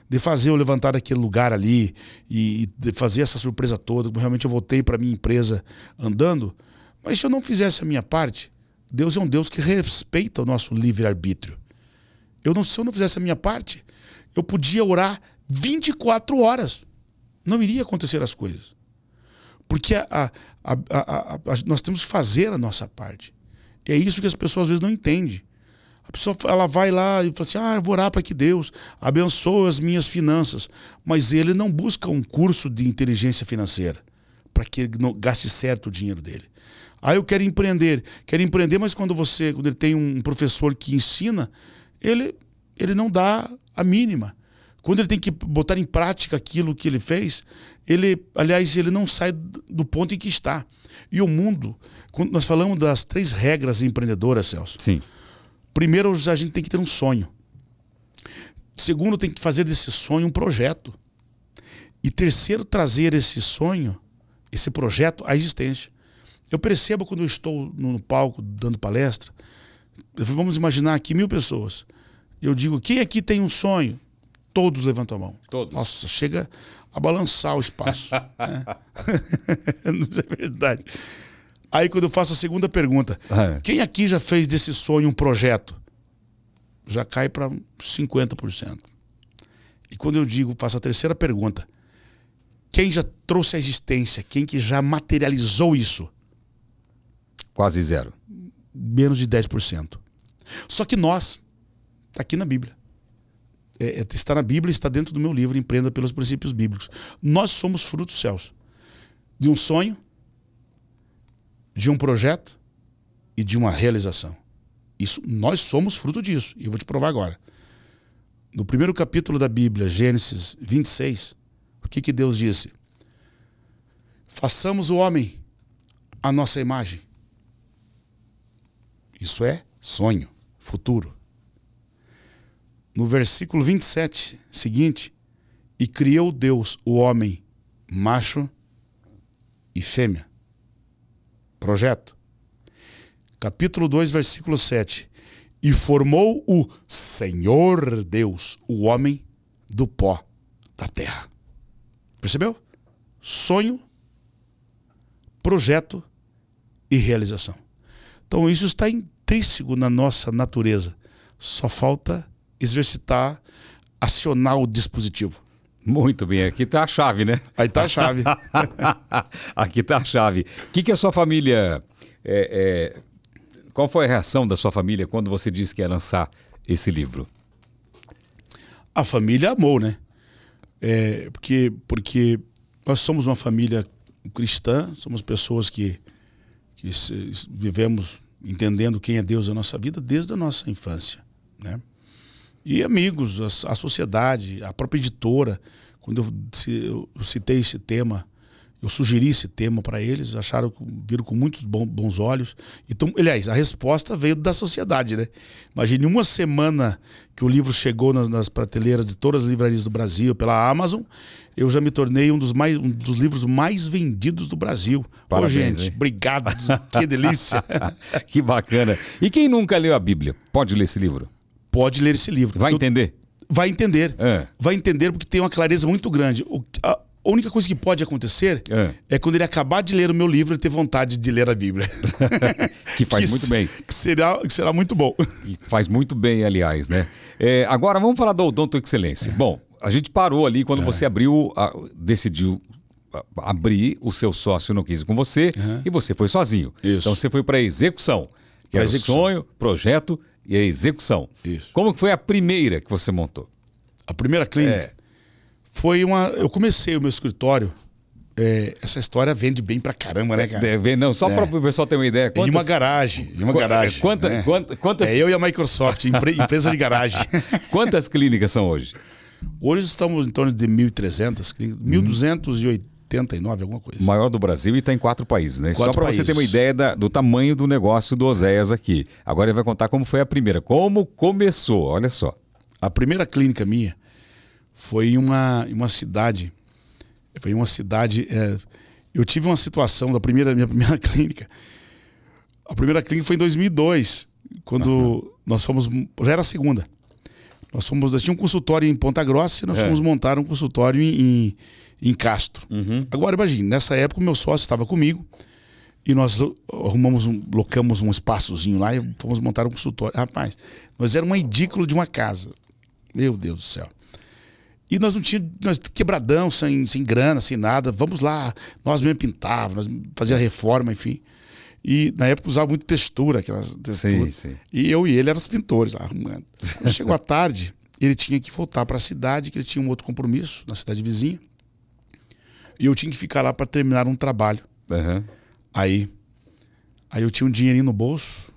de fazer eu levantar daquele lugar ali e, de fazer essa surpresa toda, como realmente eu voltei para minha empresa andando, mas se eu não fizesse a minha parte, Deus é um Deus que respeita o nosso livre-arbítrio. Eu não, se eu não fizesse a minha parte, eu podia orar 24 horas. Não iria acontecer as coisas. Porque a, a, a, nós temos que fazer a nossa parte. E é isso que as pessoas às vezes não entendem. A pessoa ela vai lá e fala assim: ah, eu vou orar para que Deus abençoe as minhas finanças. Mas ele não busca um curso de inteligência financeira para que ele gaste certo o dinheiro dele. Aí ah, eu quero empreender. Quero empreender, mas quando você, quando ele tem um professor que ensina, ele, ele não dá a mínima. Quando ele tem que botar em prática aquilo que ele fez, ele, aliás, ele não sai do ponto em que está. E o mundo, quando nós falamos das três regras empreendedoras, Celso. Sim. Primeiro, a gente tem que ter um sonho. Segundo, tem que fazer desse sonho um projeto. E terceiro, trazer esse sonho, esse projeto à existência. Eu percebo quando eu estou no palco dando palestra, Vamos imaginar aqui mil pessoas. Eu digo, quem aqui tem um sonho? Todos levantam a mão. Todos. Nossa, chega a balançar o espaço. né? Não é verdade. Aí quando eu faço a segunda pergunta, é. quem aqui já fez desse sonho um projeto? Já cai para 50%. E quando eu digo, faço a terceira pergunta, quem já trouxe a existência, quem que já materializou isso? Quase zero menos de 10%. Só que nós, está aqui na Bíblia, é, é está na Bíblia, está dentro do meu livro Empreenda pelos Princípios Bíblicos. Nós somos frutos céus de um sonho, de um projeto e de uma realização. Isso nós somos fruto disso, e eu vou te provar agora. No primeiro capítulo da Bíblia, Gênesis 26, o que que Deus disse? Façamos o homem a nossa imagem, isso é sonho, futuro. No versículo 27 seguinte, e criou Deus o homem macho e fêmea. Projeto. Capítulo 2, versículo 7. E formou o Senhor Deus o homem do pó da terra. Percebeu? Sonho, projeto e realização. Então isso está em trêssego na nossa natureza. Só falta exercitar, acionar o dispositivo. Muito bem, aqui está a chave, né? Aí está a chave. aqui está a chave. O que, que a sua família. É, é, qual foi a reação da sua família quando você disse que ia lançar esse livro? A família amou, né? É, porque, porque nós somos uma família cristã, somos pessoas que, que se, vivemos entendendo quem é Deus na nossa vida desde a nossa infância, né? E amigos, a, a sociedade, a própria editora, quando eu, eu citei esse tema eu sugeri esse tema para eles, acharam, viram com muitos bons olhos. Então, aliás, a resposta veio da sociedade, né? Imagine uma semana que o livro chegou nas, nas prateleiras de todas as livrarias do Brasil, pela Amazon, eu já me tornei um dos, mais, um dos livros mais vendidos do Brasil. Parabéns, Ô, gente, hein? obrigado, que delícia. que bacana. E quem nunca leu a Bíblia, pode ler esse livro? Pode ler esse livro. Vai entender? Eu vai entender. É. Vai entender porque tem uma clareza muito grande. O, a, a única coisa que pode acontecer é. é. quando ele acabar de ler o meu livro, e ter vontade de ler a Bíblia. que faz que, muito bem. Que será, que será muito bom. que faz muito bem, aliás, né? É, agora vamos falar do Odonto Excelência. É. Bom, a gente parou ali quando é. você abriu, a, decidiu abrir, o seu sócio não quis com você e você foi sozinho. Isso. Então você foi para a execução. Que era execução. o sonho, projeto e a execução. Isso. Como que foi a primeira que você montou? A primeira clínica? É. Foi uma. Eu comecei o meu escritório. É, essa história vende bem pra caramba, né, cara? É, não, só é. para o pessoal ter uma ideia. Em uma garagem. Em uma Qu é, garagem. Quanta, né? quantas... É eu e a Microsoft, empre... empresa de garagem. quantas clínicas são hoje? Hoje estamos em torno de 1.300 clínicas, hum. 1.289, alguma coisa. Maior do Brasil e está em quatro países, né? Quatro Só para você ter uma ideia da, do tamanho do negócio do Oséias aqui. Agora ele vai contar como foi a primeira, como começou, olha só. A primeira clínica minha, foi uma, uma cidade. Foi uma cidade. É, eu tive uma situação da primeira, minha primeira clínica. A primeira clínica foi em 2002, quando uhum. nós fomos. Já era a segunda. Nós fomos. Nós um consultório em Ponta Grossa e nós é. fomos montar um consultório em, em, em Castro. Uhum. Agora, imagine, nessa época o meu sócio estava comigo e nós arrumamos, um, locamos um espaçozinho lá e fomos montar um consultório. Rapaz, nós era uma edícula de uma casa. Meu Deus do céu. E nós não tínhamos, nós quebradão, sem, sem grana, sem nada. Vamos lá, nós mesmo pintava nós fazia reforma, enfim. E na época usava muito textura, aquelas texturas. Sim, sim. E eu e ele eram os pintores lá, arrumando. chegou a tarde, ele tinha que voltar para a cidade, que ele tinha um outro compromisso na cidade vizinha. E eu tinha que ficar lá para terminar um trabalho. Uhum. Aí, aí eu tinha um dinheirinho no bolso.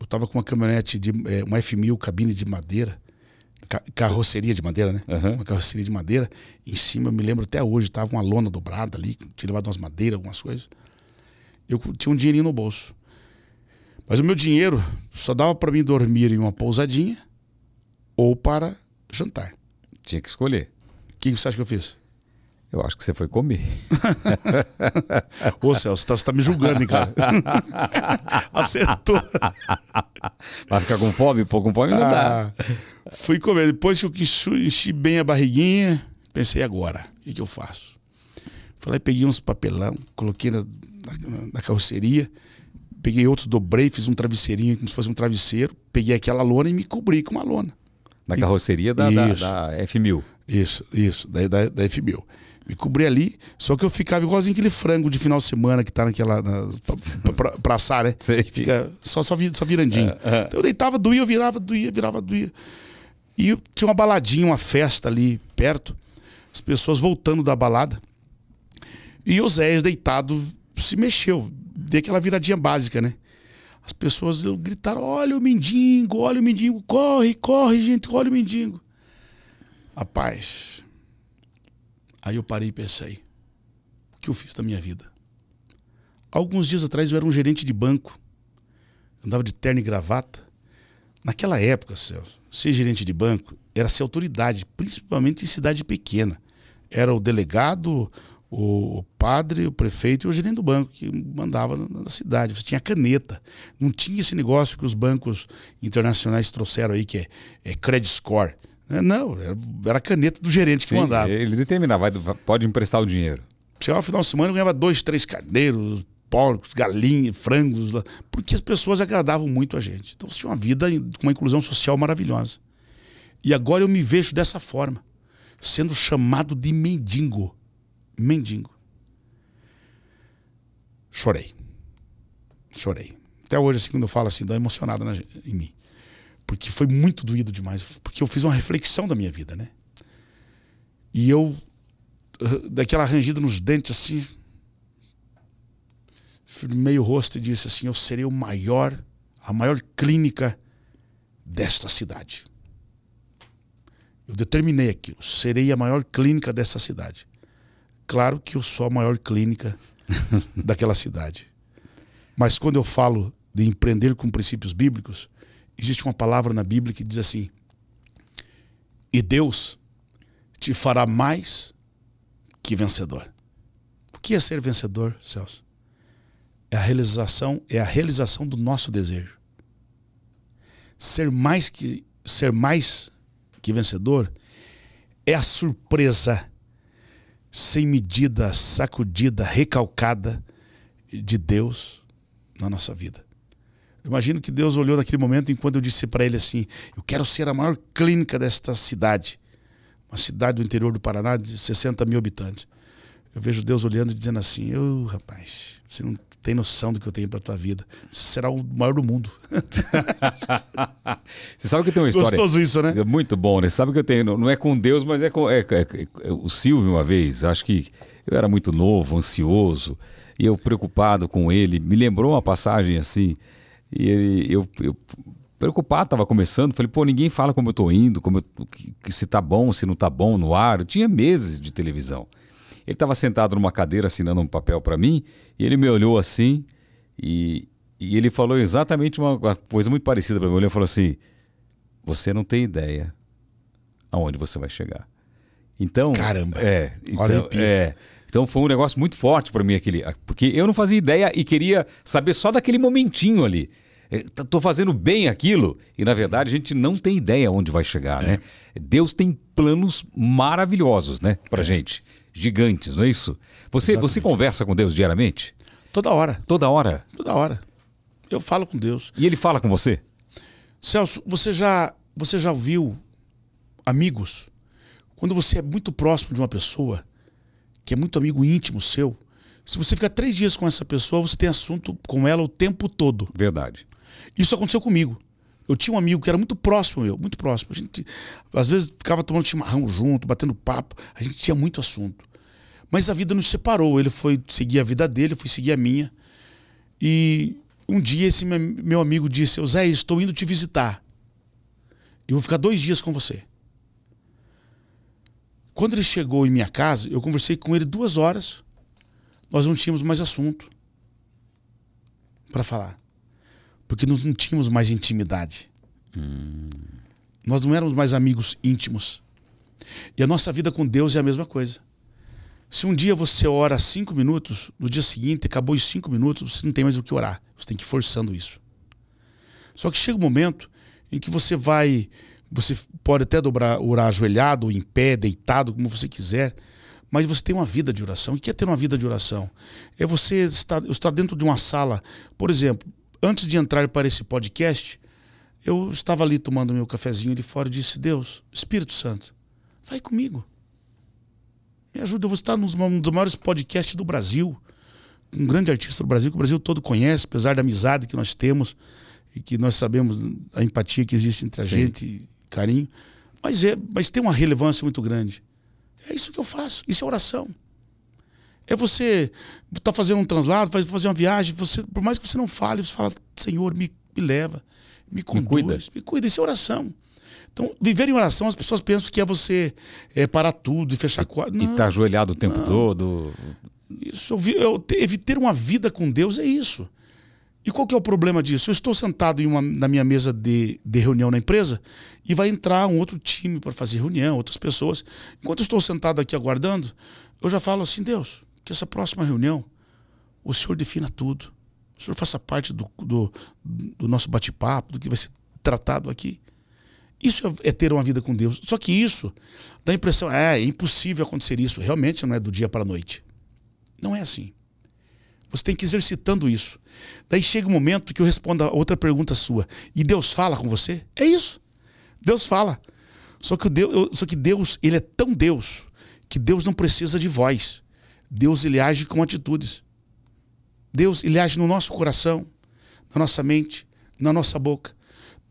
Eu tava com uma caminhonete de é, uma F1000 cabine de madeira carroceria de madeira, né? Uhum. Uma carroceria de madeira. Em cima, eu me lembro até hoje, tava uma lona dobrada ali, tinha levado umas madeiras, algumas coisas. Eu tinha um dinheirinho no bolso. Mas o meu dinheiro só dava para mim dormir em uma pousadinha ou para jantar. Tinha que escolher. O que você acha que eu fiz? Eu acho que você foi comer. Ô Celso, você está tá me julgando, hein, cara? Acertou. Vai ficar com fome? Pô, com fome não dá. Ah, fui comer. Depois que eu enchi bem a barriguinha, pensei agora, o que, eu faço? Falei, peguei uns papelão, coloquei na, na, na, carroceria, peguei outros, dobrei, fiz um travesseirinho, como se fosse um travesseiro, peguei aquela lona e me cobri com uma lona. Na carroceria da, da, da F1000. Isso, isso, da, da, da F1000. Me cobri ali, só que eu ficava igualzinho aquele frango de final de semana que tá naquela. Na, pra, pra, praçar, né? Sei. Fica só, só, só virandinho. Uh, uh. Então eu deitava, doía, eu virava, doía, virava, doía. E tinha uma baladinha, uma festa ali perto, as pessoas voltando da balada. E o Zé, deitado, se mexeu, deu aquela viradinha básica, né? As pessoas gritaram: olha o mendigo, olha o mendigo, corre, corre, gente, olha o mendigo. Rapaz, Aí eu parei e pensei: o que eu fiz da minha vida? Alguns dias atrás eu era um gerente de banco, andava de terno e gravata. Naquela época, Celso, ser gerente de banco era ser autoridade, principalmente em cidade pequena. Era o delegado, o padre, o prefeito e o gerente do banco que mandava na cidade. Você tinha caneta. Não tinha esse negócio que os bancos internacionais trouxeram aí, que é, é credit score. É, não, é, era caneta do gerente Sim, que mandava. Ele determinava, pode emprestar o dinheiro. Chegava no final de semana, eu ganhava dois, três carneiros, porcos, galinhas, frangos, porque as pessoas agradavam muito a gente. Então, tinha uma vida com uma inclusão social maravilhosa. E agora eu me vejo dessa forma, sendo chamado de mendigo. Mendigo. Chorei. Chorei. Até hoje, assim, quando eu falo assim, dá emocionada em mim. Porque foi muito doído demais. Porque eu fiz uma reflexão da minha vida, né? E eu, ah, daquela rangida nos dentes, assim, firmei o rosto e disse assim: eu serei o maior, a maior clínica desta cidade. Eu determinei aquilo, serei a maior clínica dessa cidade. Claro que eu sou a maior clínica daquela cidade. Mas quando eu falo de empreender com princípios bíblicos, existe uma palavra na Bíblia que diz assim: E Deus te fará mais que vencedor. O que é ser vencedor, Celso? É a realização, é a realização do nosso desejo. Ser mais que ser mais que vencedor é a surpresa sem medida, sacudida, recalcada de Deus na nossa vida. Imagino que Deus olhou naquele momento enquanto eu disse para ele assim: Eu quero ser a maior clínica desta cidade, uma cidade do interior do Paraná de 60 mil habitantes. Eu vejo Deus olhando e dizendo assim: Eu, oh, rapaz, você não tem noção do que eu tenho para tua vida. Você será o maior do mundo. você sabe que tem uma história. Gostoso isso, né? É muito bom, né? Sabe sabe que eu tenho. Não é com Deus, mas é com. É, é, é, o Silvio, uma vez, acho que eu era muito novo, ansioso, e eu preocupado com ele. Me lembrou uma passagem assim e ele, eu, eu preocupado, estava começando, falei, pô, ninguém fala como eu estou indo, como eu, que, se tá bom, se não tá bom no ar. Eu tinha meses de televisão. Ele estava sentado numa cadeira assinando um papel para mim, e ele me olhou assim, e, e ele falou exatamente uma, uma coisa muito parecida para mim. Ele falou assim: Você não tem ideia aonde você vai chegar. Então. Caramba! É, então, é, então foi um negócio muito forte para mim aquele. Porque eu não fazia ideia e queria saber só daquele momentinho ali estou é, fazendo bem aquilo. E na verdade a gente não tem ideia onde vai chegar, né? Deus tem planos maravilhosos, né, para é. gente, gigantes, não é isso? Você você conversa com Deus diariamente? Toda hora. Toda hora. Toda hora. Eu falo com Deus. E ele fala com você? Celso, você já você já ouviu amigos? Quando você é muito próximo de uma pessoa que é muito amigo íntimo seu, se você ficar três dias com essa pessoa, você tem assunto com ela o tempo todo. Verdade. Isso aconteceu comigo. Eu tinha um amigo que era muito próximo meu, muito próximo. A gente, às vezes, ficava tomando chimarrão junto, batendo papo. A gente tinha muito assunto. Mas a vida nos separou. Ele foi seguir a vida dele, eu fui seguir a minha. E um dia esse meu amigo disse: eu, Zé, estou indo te visitar. Eu vou ficar dois dias com você. Quando ele chegou em minha casa, eu conversei com ele duas horas. Nós não tínhamos mais assunto para falar. Porque nós não tínhamos mais intimidade. Hum. Nós não éramos mais amigos íntimos. E a nossa vida com Deus é a mesma coisa. Se um dia você ora cinco minutos, no dia seguinte acabou os cinco minutos, você não tem mais o que orar. Você tem que ir forçando isso. Só que chega um momento em que você vai, você pode até dobrar, orar ajoelhado, em pé, deitado, como você quiser, mas você tem uma vida de oração. O que é ter uma vida de oração? É você estar, estar dentro de uma sala, por exemplo, Antes de entrar para esse podcast, eu estava ali tomando meu cafezinho de fora e disse: Deus, Espírito Santo, vai comigo. Me ajuda, eu vou estar nos um dos maiores podcasts do Brasil. Um grande artista do Brasil, que o Brasil todo conhece, apesar da amizade que nós temos e que nós sabemos a empatia que existe entre a Sim. gente, carinho. Mas, é, mas tem uma relevância muito grande. É isso que eu faço, isso é oração. É você tá fazendo um translado, vai fazer uma viagem, você, por mais que você não fale, você fala, Senhor, me, me leva, me conduz, me cuida. Me cuida. Isso é oração. Então, viver em oração, as pessoas pensam que é você é, parar tudo e fechar quadro. E estar tá ajoelhado o tempo não. todo. Isso, eu, eu, ter uma vida com Deus é isso. E qual que é o problema disso? Eu estou sentado uma, na minha mesa de, de, reunião na empresa e vai entrar um outro time para fazer reunião, outras pessoas. Enquanto eu estou sentado aqui aguardando, eu já falo assim, Deus, que essa próxima reunião o senhor defina tudo. O senhor faça parte do, do, do nosso bate-papo, do que vai ser tratado aqui. Isso é, é, ter uma vida com Deus. Só que isso dá a impressão, é, é impossível acontecer isso. Realmente não é do dia para a noite. Não é assim. Você tem que ir exercitando isso. Daí chega um momento que eu respondo a outra pergunta sua. E Deus fala com você? É isso. Deus fala. Só que, Deus, só que Deus, ele é tão Deus que Deus não precisa de voz. Deus ele age com atitudes. Deus ele age no nosso coração, na nossa mente, na nossa boca.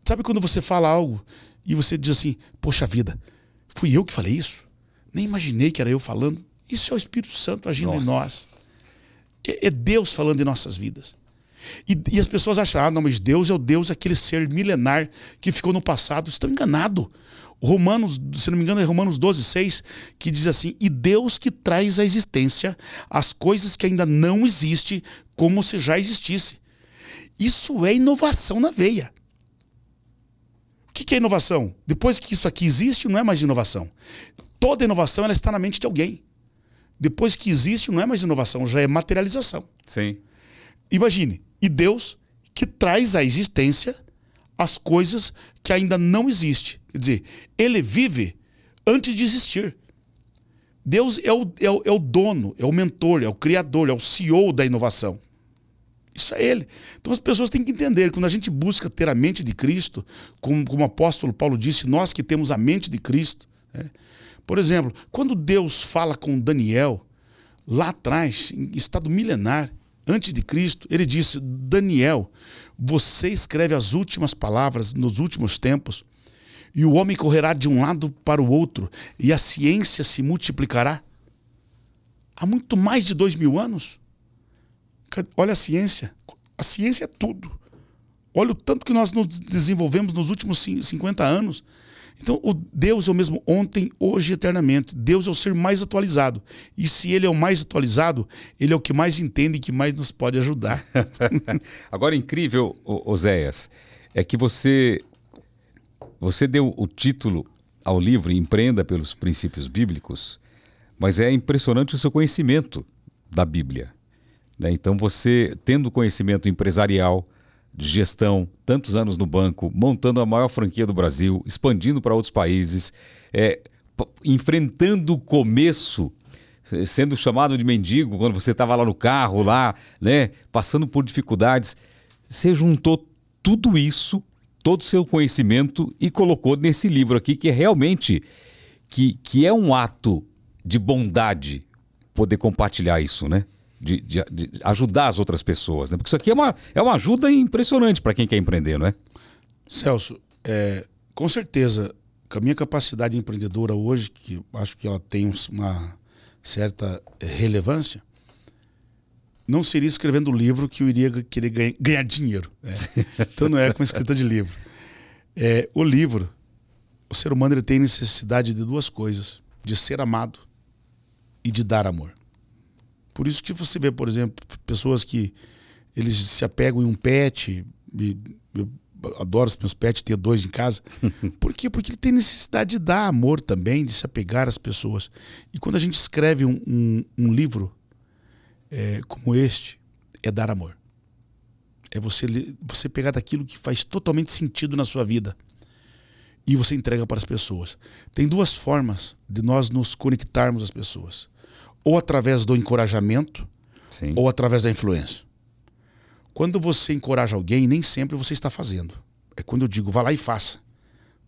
Sabe quando você fala algo e você diz assim: Poxa vida, fui eu que falei isso? Nem imaginei que era eu falando. Isso é o Espírito Santo agindo nossa. em nós. É, é, Deus falando em nossas vidas. E, e, as pessoas acham, ah, não, mas Deus é o Deus, aquele ser milenar que ficou no passado. Estão enganados. Romanos, se não me engano, é Romanos 12, 6, que diz assim: E Deus que traz à existência as coisas que ainda não existem, como se já existisse. Isso é inovação na veia. O que é inovação? Depois que isso aqui existe, não é mais inovação. Toda inovação ela está na mente de alguém. Depois que existe, não é mais inovação, já é materialização. Sim. Imagine, e Deus que traz à existência as coisas que ainda não existem. Quer dizer, ele vive antes de existir. Deus é o, é o, é o dono, é o mentor, é o criador, é o CEO da inovação. Isso é ele. Então as pessoas têm que entender quando a gente busca ter a mente de Cristo, como, como o apóstolo Paulo disse, nós que temos a mente de Cristo. Né? Por exemplo, quando Deus fala com Daniel, lá atrás, em estado milenar, antes de Cristo, ele disse: Daniel, você escreve as últimas palavras nos últimos tempos, e o homem correrá de um lado para o outro, e a ciência se multiplicará. Há muito mais de dois mil anos. Olha a ciência. A ciência é tudo. Olha o tanto que nós nos desenvolvemos nos últimos 50 anos. Então, o Deus é o mesmo ontem, hoje e eternamente. Deus é o ser mais atualizado. E se ele é o mais atualizado, ele é o que mais entende e que mais nos pode ajudar. Agora, incrível, Oséias, é que você, você deu o título ao livro Empreenda pelos Princípios Bíblicos, mas é impressionante o seu conhecimento da Bíblia. Né? Então, você, tendo conhecimento empresarial, de gestão, tantos anos no banco, montando a maior franquia do Brasil, expandindo para outros países, é, enfrentando o começo, é, sendo chamado de mendigo quando você estava lá no carro, lá, né, passando por dificuldades. Você juntou tudo isso, todo o seu conhecimento e colocou nesse livro aqui que é realmente que, que é um ato de bondade poder compartilhar isso, né? de, de, de ajudar as outras pessoas, né? Porque isso aqui é uma, é uma ajuda impressionante para quem quer empreender, não é? Celso, é, com certeza, com a minha capacidade empreendedora hoje, que acho que ela tem uma certa relevância, não seria escrevendo livro que eu iria querer ganha, ganhar dinheiro. Né? Então não é com escrita de livro. É, o livro, o ser humano ele tem necessidade de duas coisas: de ser amado e de dar amor. Por isso que você vê, por exemplo, pessoas que eles se apegam em um pet. E, eu adoro os meus pets, tenho dois em casa. Por quê? Porque ele tem necessidade de dar amor também, de se apegar às pessoas. E quando a gente escreve um, um, um livro é, como este, é dar amor. É você, você pegar daquilo que faz totalmente sentido na sua vida e você entrega para as pessoas. Tem duas formas de nós nos conectarmos às pessoas ou através do encorajamento, Sim. ou através da influência. Quando você encoraja alguém, nem sempre você está fazendo. É quando eu digo, vá lá e faça,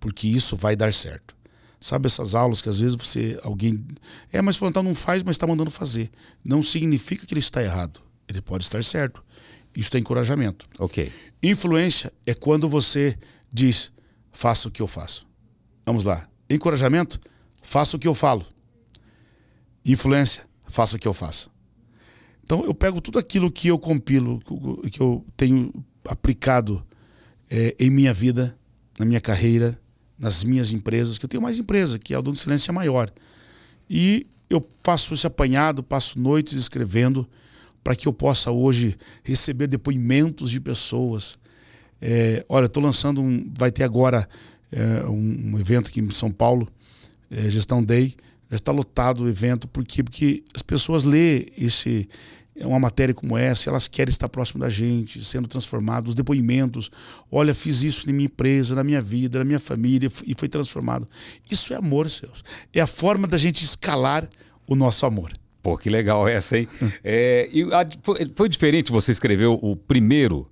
porque isso vai dar certo. Sabe essas aulas que às vezes você, alguém, é, mas fulano tá, não faz, mas está mandando fazer. Não significa que ele está errado. Ele pode estar certo. Isso é encorajamento. Ok. Influência é quando você diz, faça o que eu faço. Vamos lá. Encorajamento, faça o que eu falo. Influência, faça o que eu faço. Então eu pego tudo aquilo que eu compilo, que eu tenho aplicado é, em minha vida, na minha carreira, nas minhas empresas, que eu tenho mais empresa, que é o Dono Silêncio é maior. E eu faço esse apanhado, passo noites escrevendo para que eu possa hoje receber depoimentos de pessoas. É, olha, estou lançando um, vai ter agora é, um, um, evento aqui em São Paulo, é, Gestão Day, já está lotado o evento, por quê? Porque as pessoas lê esse uma matéria como essa, elas querem estar próximo da gente, sendo transformadas, os depoimentos, olha, fiz isso na minha empresa, na minha vida, na minha família e foi transformado. Isso é amor, seus É a forma da gente escalar o nosso amor. Pô, que legal essa, hein? é, e a, foi, foi diferente você escreveu o primeiro,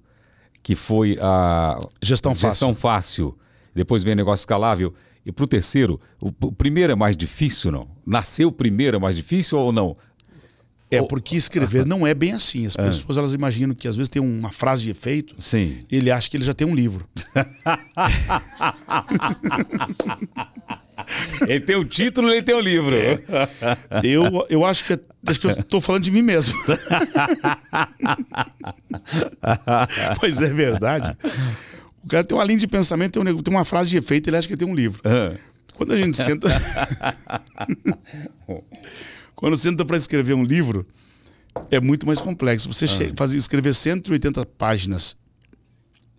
que foi a... Gestão Fácil. Gestão Fácil. Depois vem o negócio escalável. E para o terceiro, o primeiro é mais difícil, não? Nascer o primeiro é mais difícil ou não? É porque escrever não é bem assim. As é. pessoas elas imaginam que às vezes tem uma frase de efeito. Sim. Ele acha que ele já tem um livro. ele tem o um título, ele tem o um livro. É. Eu, eu acho que é, acho que eu estou falando de mim mesmo. Pois é verdade. O cara tem uma linha de pensamento, tem, uma frase de efeito, ele acha que tem um livro. Uhum. Quando a gente senta. Quando senta para escrever um livro, é muito mais complexo. Você uhum. faz, escrever 180 páginas.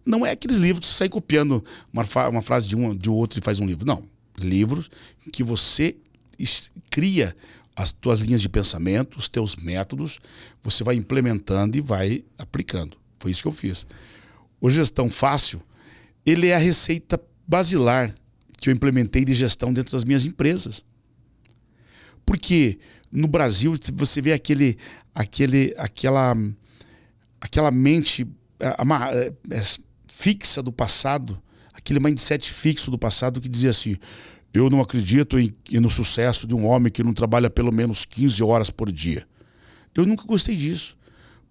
Não é aqueles livros que você sai copiando uma, uma frase de um de outro e faz um livro. Não. Livros que você cria as tuas linhas de pensamento, os teus métodos, você vai implementando e vai aplicando. Foi isso que eu fiz. O Gestão é Fácil ele é a receita basilar que eu implementei de gestão dentro das minhas empresas. Porque no Brasil você vê aquele, aquele, aquela, aquela mente eh, eh, eh, fixa do passado, aquele mindset fixo do passado que dizia assim: eu não acredito em, no sucesso de um homem que não trabalha pelo menos 15 horas por dia. Eu nunca gostei disso.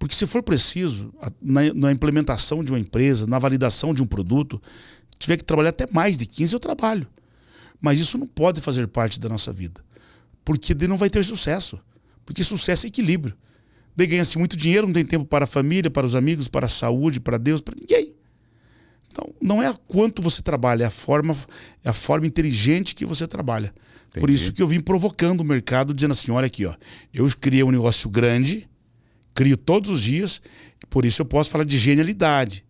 Porque se for preciso, na, na, implementação de uma empresa, na validação de um produto, tiver que trabalhar até mais de 15, eu trabalho. Mas isso não pode fazer parte da nossa vida. Porque não vai ter sucesso. Porque sucesso é equilíbrio. Daí ganha-se muito dinheiro, não tem tempo para a família, para os amigos, para a saúde, para Deus, para ninguém. Então, não é a quanto você trabalha, é a forma, é a forma inteligente que você trabalha. Entendi. Por isso que eu vim provocando o mercado, dizendo assim: olha aqui, ó, eu criei um negócio grande, crio todos os dias, por isso eu posso falar de genialidade,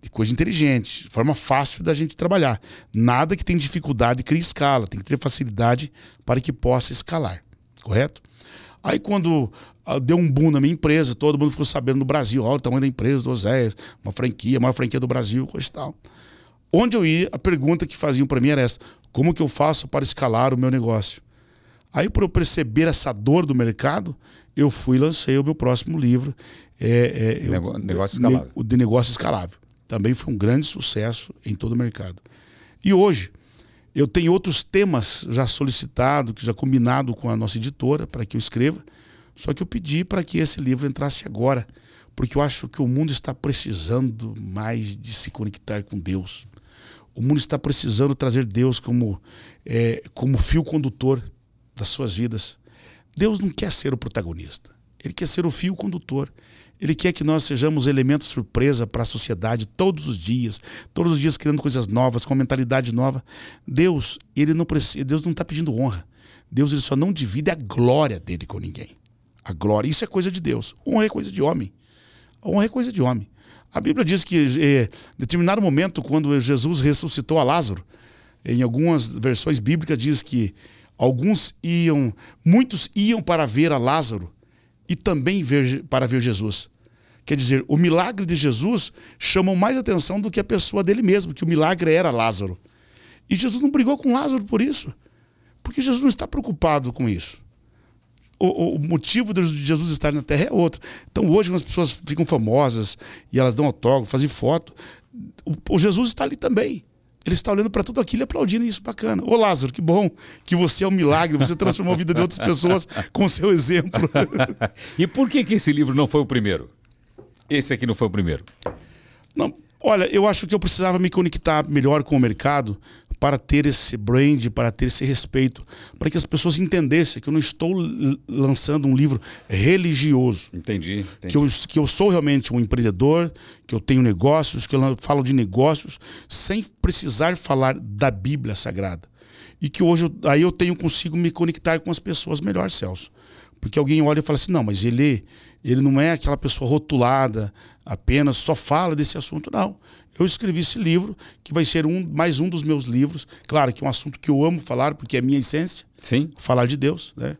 de coisa inteligente, forma fácil da gente trabalhar. Nada que tem dificuldade cria escala, tem que ter facilidade para que possa escalar, correto? Aí quando ah, deu um boom na minha empresa, todo mundo ficou sabendo no Brasil, olha o tamanho da empresa, do Oséia uma franquia, a maior franquia do Brasil, coisa e tal. Onde eu ia, a pergunta que faziam para mim era essa, como que eu faço para escalar o meu negócio? Aí para eu perceber essa dor do mercado, eu fui e lancei o meu próximo livro. É, é, eu, é, negócio escalável. O de negócio escalável. Também foi um grande sucesso em todo o mercado. E hoje, eu tenho outros temas já solicitado, já combinado com a nossa editora para que eu escreva. Só que eu pedi para que esse livro entrasse agora, porque eu acho que o mundo está precisando mais de se conectar com Deus. O mundo está precisando trazer Deus como, é, como fio condutor das suas vidas. Deus não quer ser o protagonista. Ele quer ser o fio condutor. Ele quer que nós sejamos elementos surpresa para a sociedade todos os dias, todos os dias criando coisas novas, com mentalidade nova. Deus, ele não precisa, Deus não está pedindo honra. Deus ele só não divide a glória dele com ninguém. A glória, isso é coisa de Deus. Honra é coisa de homem. Honra é coisa de homem. A Bíblia diz que em eh, determinado momento, quando Jesus ressuscitou a Lázaro, em algumas versões bíblicas diz que Alguns iam, muitos iam para ver a Lázaro e também ver, para ver Jesus. Quer dizer, o milagre de Jesus chamou mais atenção do que a pessoa dele mesmo, que o milagre era Lázaro. E Jesus não brigou com Lázaro por isso, porque Jesus não está preocupado com isso. O, motivo de Jesus estar na Terra é outro. Então hoje as pessoas ficam famosas e elas dão autógrafo, fazem foto. o Jesus está ali também. Ele está olhando para tudo aquilo e aplaudindo isso, é bacana. Ô Lázaro, que bom que você é um milagre, você transformou a vida de outras pessoas com seu exemplo. e por que, que esse livro não foi o primeiro? Esse aqui não foi o primeiro? Não, olha, eu acho que eu precisava me conectar melhor com o mercado, para ter esse brand, para ter esse respeito, para que as pessoas entendessem que eu não estou lançando um livro religioso. Entendi. entendi. Que, eu, que eu sou realmente um empreendedor, que eu tenho negócios, que eu falo de negócios, sem precisar falar da Bíblia Sagrada. E que hoje eu, aí eu tenho consigo me conectar com as pessoas melhor, Celso. Porque alguém olha e fala assim: não, mas ele, ele não é aquela pessoa rotulada, apenas só fala desse assunto, não eu escrevi esse livro, que vai ser um, mais um dos meus livros. Claro que é um assunto que eu amo falar, porque é minha essência. Sim. Falar de Deus, né?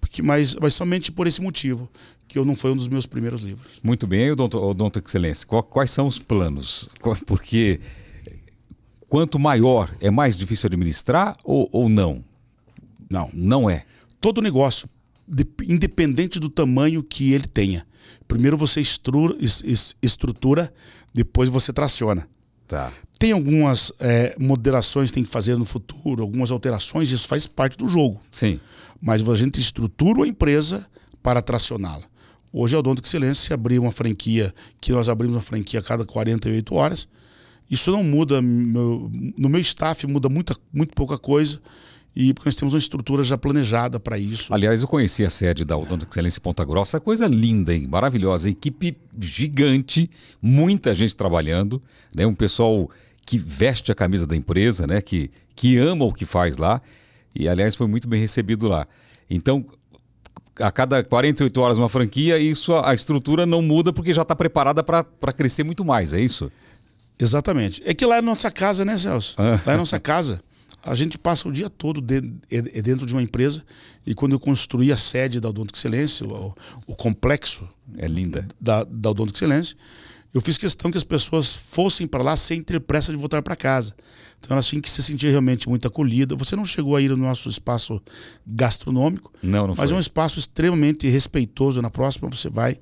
Porque, mas, mas somente por esse motivo, que eu não foi um dos meus primeiros livros. Muito bem. E aí, Excelência, qual, quais são os planos? porque quanto maior, é mais difícil administrar ou, ou não? Não. Não é. Todo negócio, independente do tamanho que ele tenha, primeiro você estrutura depois você traciona. Tá. Tem algumas é, moderações que tem que fazer no futuro, algumas alterações, isso faz parte do jogo. Sim. Mas a gente estrutura a empresa para tracioná-la. Hoje é o dono de excelência abrir uma franquia, que nós abrimos uma franquia a cada 48 horas. Isso não muda, meu, no meu staff muda muita, muito pouca coisa e porque nós temos uma estrutura já planejada para isso. Aliás, eu conheci a sede da Odonto Excelência Ponta Grossa, coisa linda, hein? maravilhosa, equipe gigante, muita gente trabalhando, né? um pessoal que veste a camisa da empresa, né? que, que ama o que faz lá, e aliás foi muito bem recebido lá. Então, a cada 48 horas uma franquia, isso a estrutura não muda porque já está preparada para crescer muito mais, é isso? Exatamente. É que lá é nossa casa, né, Celso? Ah. Lá é nossa casa a gente passa o dia todo é, é dentro de uma empresa e quando eu construí a sede da Odonto Excelência, o, o, complexo é linda da, da Odonto Excelência, eu fiz questão que as pessoas fossem para lá sem ter pressa de voltar para casa. Então assim que se sentir realmente muito acolhida. Você não chegou a ir no nosso espaço gastronômico, não, não mas é foi. é um espaço extremamente respeitoso. Na próxima você vai,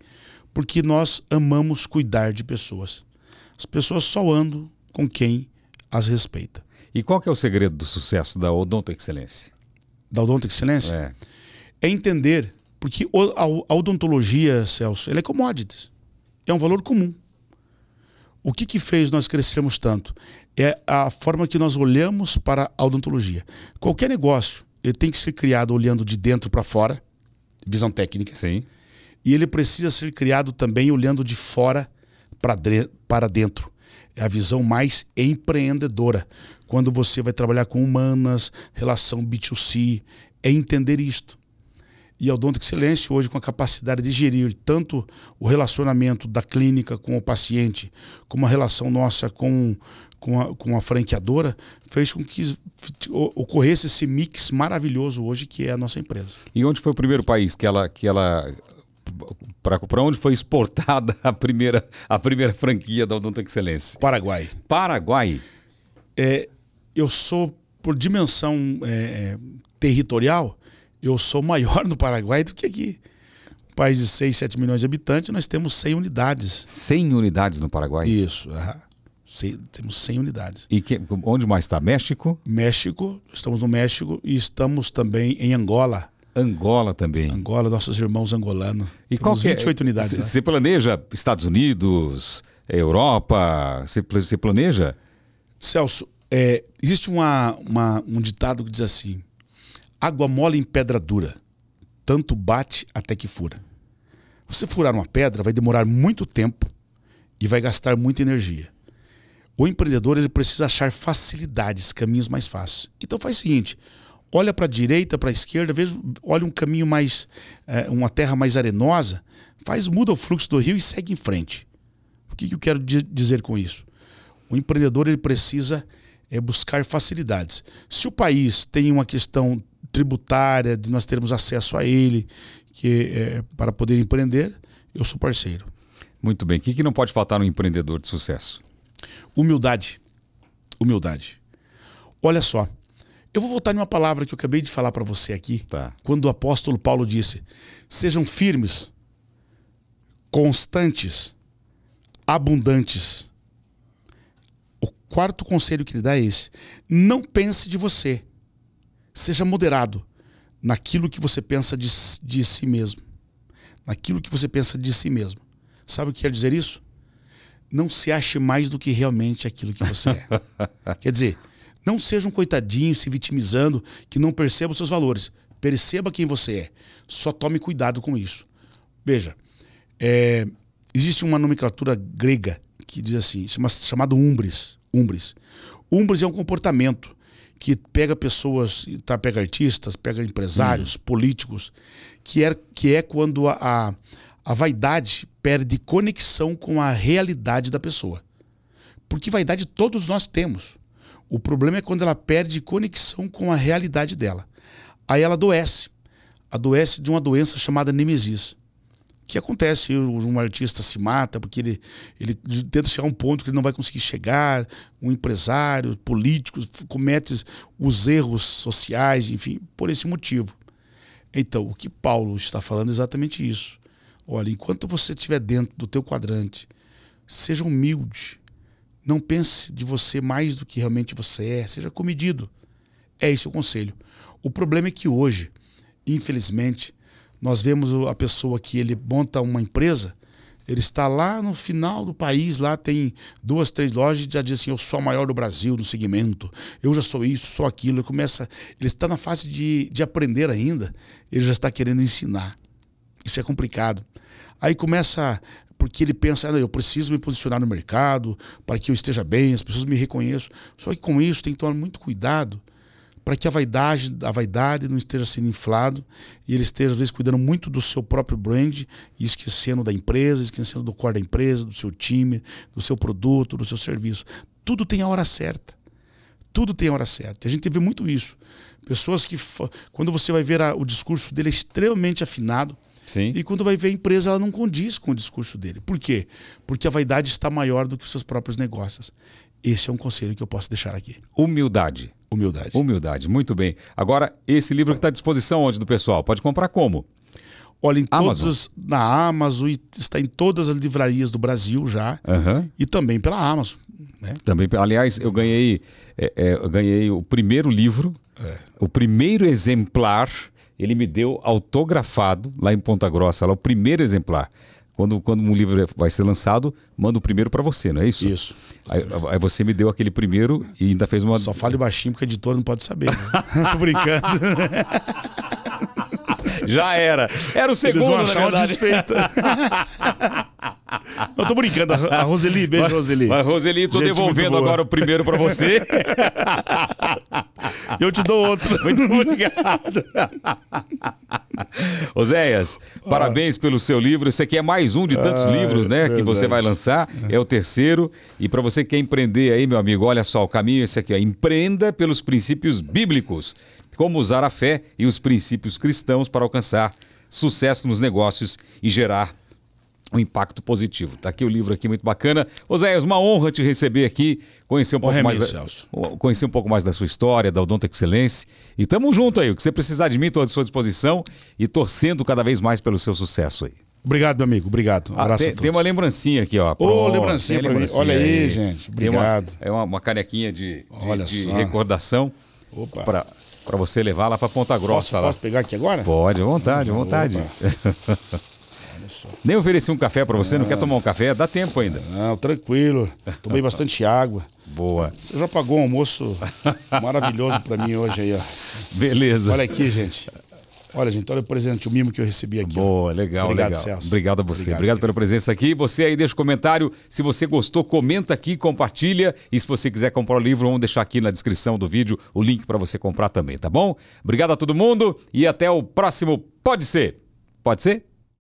porque nós amamos cuidar de pessoas. As pessoas só andam com quem as respeita. E qual que é o segredo do sucesso da Odonto Excelência? Da Odonto Excelência? É. é entender, porque a odontologia, Celso, ela é commodities. É um valor comum. O que, que fez nós crescermos tanto? É a forma que nós olhamos para a odontologia. Qualquer negócio, ele tem que ser criado olhando de dentro para fora, visão técnica. Sim. E ele precisa ser criado também olhando de fora para dentro. É a visão mais empreendedora quando você vai trabalhar com humanas, relação B2C, é entender isto. E a é Odonto Excelência, hoje, com a capacidade de gerir tanto o relacionamento da clínica com o paciente, como a relação nossa com, com, a, com a franqueadora, fez com que ocorresse esse mix maravilhoso hoje que é a nossa empresa. E onde foi o primeiro país que ela, que ela para onde foi exportada a primeira, a primeira franquia da Odonto Excelência? Paraguai. Paraguai? É, eu sou, por dimensão é, é territorial, eu sou maior no Paraguai do que aqui. Um país de 6, 7 milhões de habitantes, nós temos 100 unidades. 100 unidades no Paraguai? Isso, aham. temos 100 unidades. E que, onde mais está? México? México, estamos no México e estamos também em Angola. Angola também. Angola, nossos irmãos angolanos. E temos qual que 28 é? unidades. Você planeja Estados Unidos, Europa? Você planeja? Celso, é, existe uma, uma, um ditado que diz assim: água mole em pedra dura, tanto bate até que fura. Você furar uma pedra vai demorar muito tempo e vai gastar muita energia. O empreendedor ele precisa achar facilidades, caminhos mais fáceis. Então faz o seguinte: olha para a direita, para a esquerda, veja, olha um caminho mais, é, uma terra mais arenosa, faz muda o fluxo do rio e segue em frente. O que, que eu quero dizer com isso? O empreendedor ele precisa é buscar facilidades. Se o país tem uma questão tributária, de nós termos acesso a ele, que é, é para poder empreender, eu sou parceiro. Muito bem. O que, não pode faltar um empreendedor de sucesso? Humildade. Humildade. Olha só. Eu vou voltar em uma palavra que eu acabei de falar para você aqui. Tá. Quando o apóstolo Paulo disse: sejam firmes, constantes, abundantes quarto conselho que ele dá é esse: não pense de você. Seja moderado naquilo que você pensa de, de si mesmo. Naquilo que você pensa de si mesmo. Sabe o que quer dizer isso? Não se ache mais do que realmente aquilo que você é. quer dizer, não seja um coitadinho se vitimizando que não perceba os seus valores. Perceba quem você é. Só tome cuidado com isso. Veja, é, existe uma nomenclatura grega que diz assim, chama, chamado umbres. Umbres. Umbres é um comportamento que pega pessoas, tá, pega artistas, pega empresários, hum. políticos, que é, que é quando a, a, a vaidade perde conexão com a realidade da pessoa. Porque vaidade todos nós temos. O problema é quando ela perde conexão com a realidade dela. Aí ela adoece. Adoece de uma doença chamada nemesis que acontece, um artista se mata porque ele, ele tenta chegar a um ponto que ele não vai conseguir chegar, um empresário, políticos comete os erros sociais, enfim, por esse motivo. Então, o que Paulo está falando é exatamente isso. Olha, enquanto você estiver dentro do teu quadrante, seja humilde, não pense de você mais do que realmente você é, seja comedido. É esse o conselho. O problema é que hoje, infelizmente, nós vemos a pessoa que ele monta uma empresa, ele está lá no final do país, lá tem duas, três lojas e já diz assim, eu sou a maior do Brasil no segmento, eu já sou isso, sou aquilo. Ele começa, ele está na fase de, de aprender ainda, ele já está querendo ensinar. Isso é complicado. Aí começa, porque ele pensa, ah, eu preciso me posicionar no mercado para que eu esteja bem, as pessoas me reconheçam. Só que com isso tem que tomar muito cuidado, para que a vaidade, a vaidade não esteja sendo inflado e ele esteja, às vezes, cuidando muito do seu próprio brand e esquecendo da empresa, esquecendo do core da empresa, do seu time, do seu produto, do seu serviço. Tudo tem a hora certa. Tudo tem a hora certa. A gente vê muito isso. Pessoas que, quando você vai ver a, o discurso dele é extremamente afinado, Sim. E quando vai ver a empresa, ela não condiz com o discurso dele. Por quê? Porque a vaidade está maior do que os seus próprios negócios. Esse é um conselho que eu posso deixar aqui. Humildade. Humildade. Humildade, muito bem. Agora, esse livro que está à disposição onde do pessoal? Pode comprar como? Olha, em Amazon. todos, na Amazon, está em todas as livrarias do Brasil já. Uhum. E também pela Amazon. Né? Também, aliás, eu ganhei, é, é, eu ganhei o primeiro livro, é. o primeiro exemplar, ele me deu autografado lá em Ponta Grossa, lá o primeiro exemplar quando, quando um livro é, vai ser lançado, manda o primeiro para você, não é isso? Isso. Aí, aí, você me deu aquele primeiro e ainda fez uma. Só fale baixinho porque o editor não pode saber. Né? Tô brincando. Já era. Era o segundo, Eles vão achar uma desfeita. Eu tô brincando. A Roseli, beijo, Roseli. Roseli, tô Gente devolvendo agora o primeiro para você. Eu te dou outro. Muito obrigado. Oséias, ah. parabéns pelo seu livro. Esse aqui é mais um de tantos ah, livros, né? que você vai lançar. É o terceiro. E para você que quer empreender aí, meu amigo, olha só o caminho. Esse aqui, ó. Empreenda pelos princípios bíblicos como usar a fé e os princípios cristãos para alcançar sucesso nos negócios e gerar um impacto positivo. Tá aqui o livro aqui muito bacana. Oséias, é uma honra te receber aqui, conhecer um pouco mais da, Celso. conhecer um pouco mais da sua história, da Odonto Excelência. E tamo junto aí, o que você precisar de mim, estou à sua disposição e torcendo cada vez mais pelo seu sucesso aí. Obrigado, meu amigo. Obrigado. Um ah, tem, tem, uma lembrancinha aqui, ó. Ô, oh, lembrancinha, lembrancinha Olha aí, gente. Obrigado. Uma, é uma, uma canequinha de, de, Olha de recordação. Opa. Pra, para você levar lá para Ponta Grossa. Posso, lá. posso pegar aqui agora? Pode, à vontade, à vontade. Nem ofereci um café para você, não. não quer tomar um café? Dá tempo ainda. Não, tranquilo. Tomei bastante água. Boa. Você já pagou um almoço maravilhoso para mim hoje aí, ó. Beleza. Olha aqui, gente. Olha, gente, olha, o presente o mimo que eu recebi aqui. Boa, legal, legal, Obrigado, legal. Celso. Obrigado a você. Obrigado, Obrigado pela presença aqui. Você aí deixa o um comentário. Se você gostou, comenta aqui, compartilha. E se você quiser comprar o livro, vamos deixar aqui na descrição do vídeo o link para você comprar também, tá bom? Obrigado a todo mundo e até o próximo Pode Ser. Pode ser?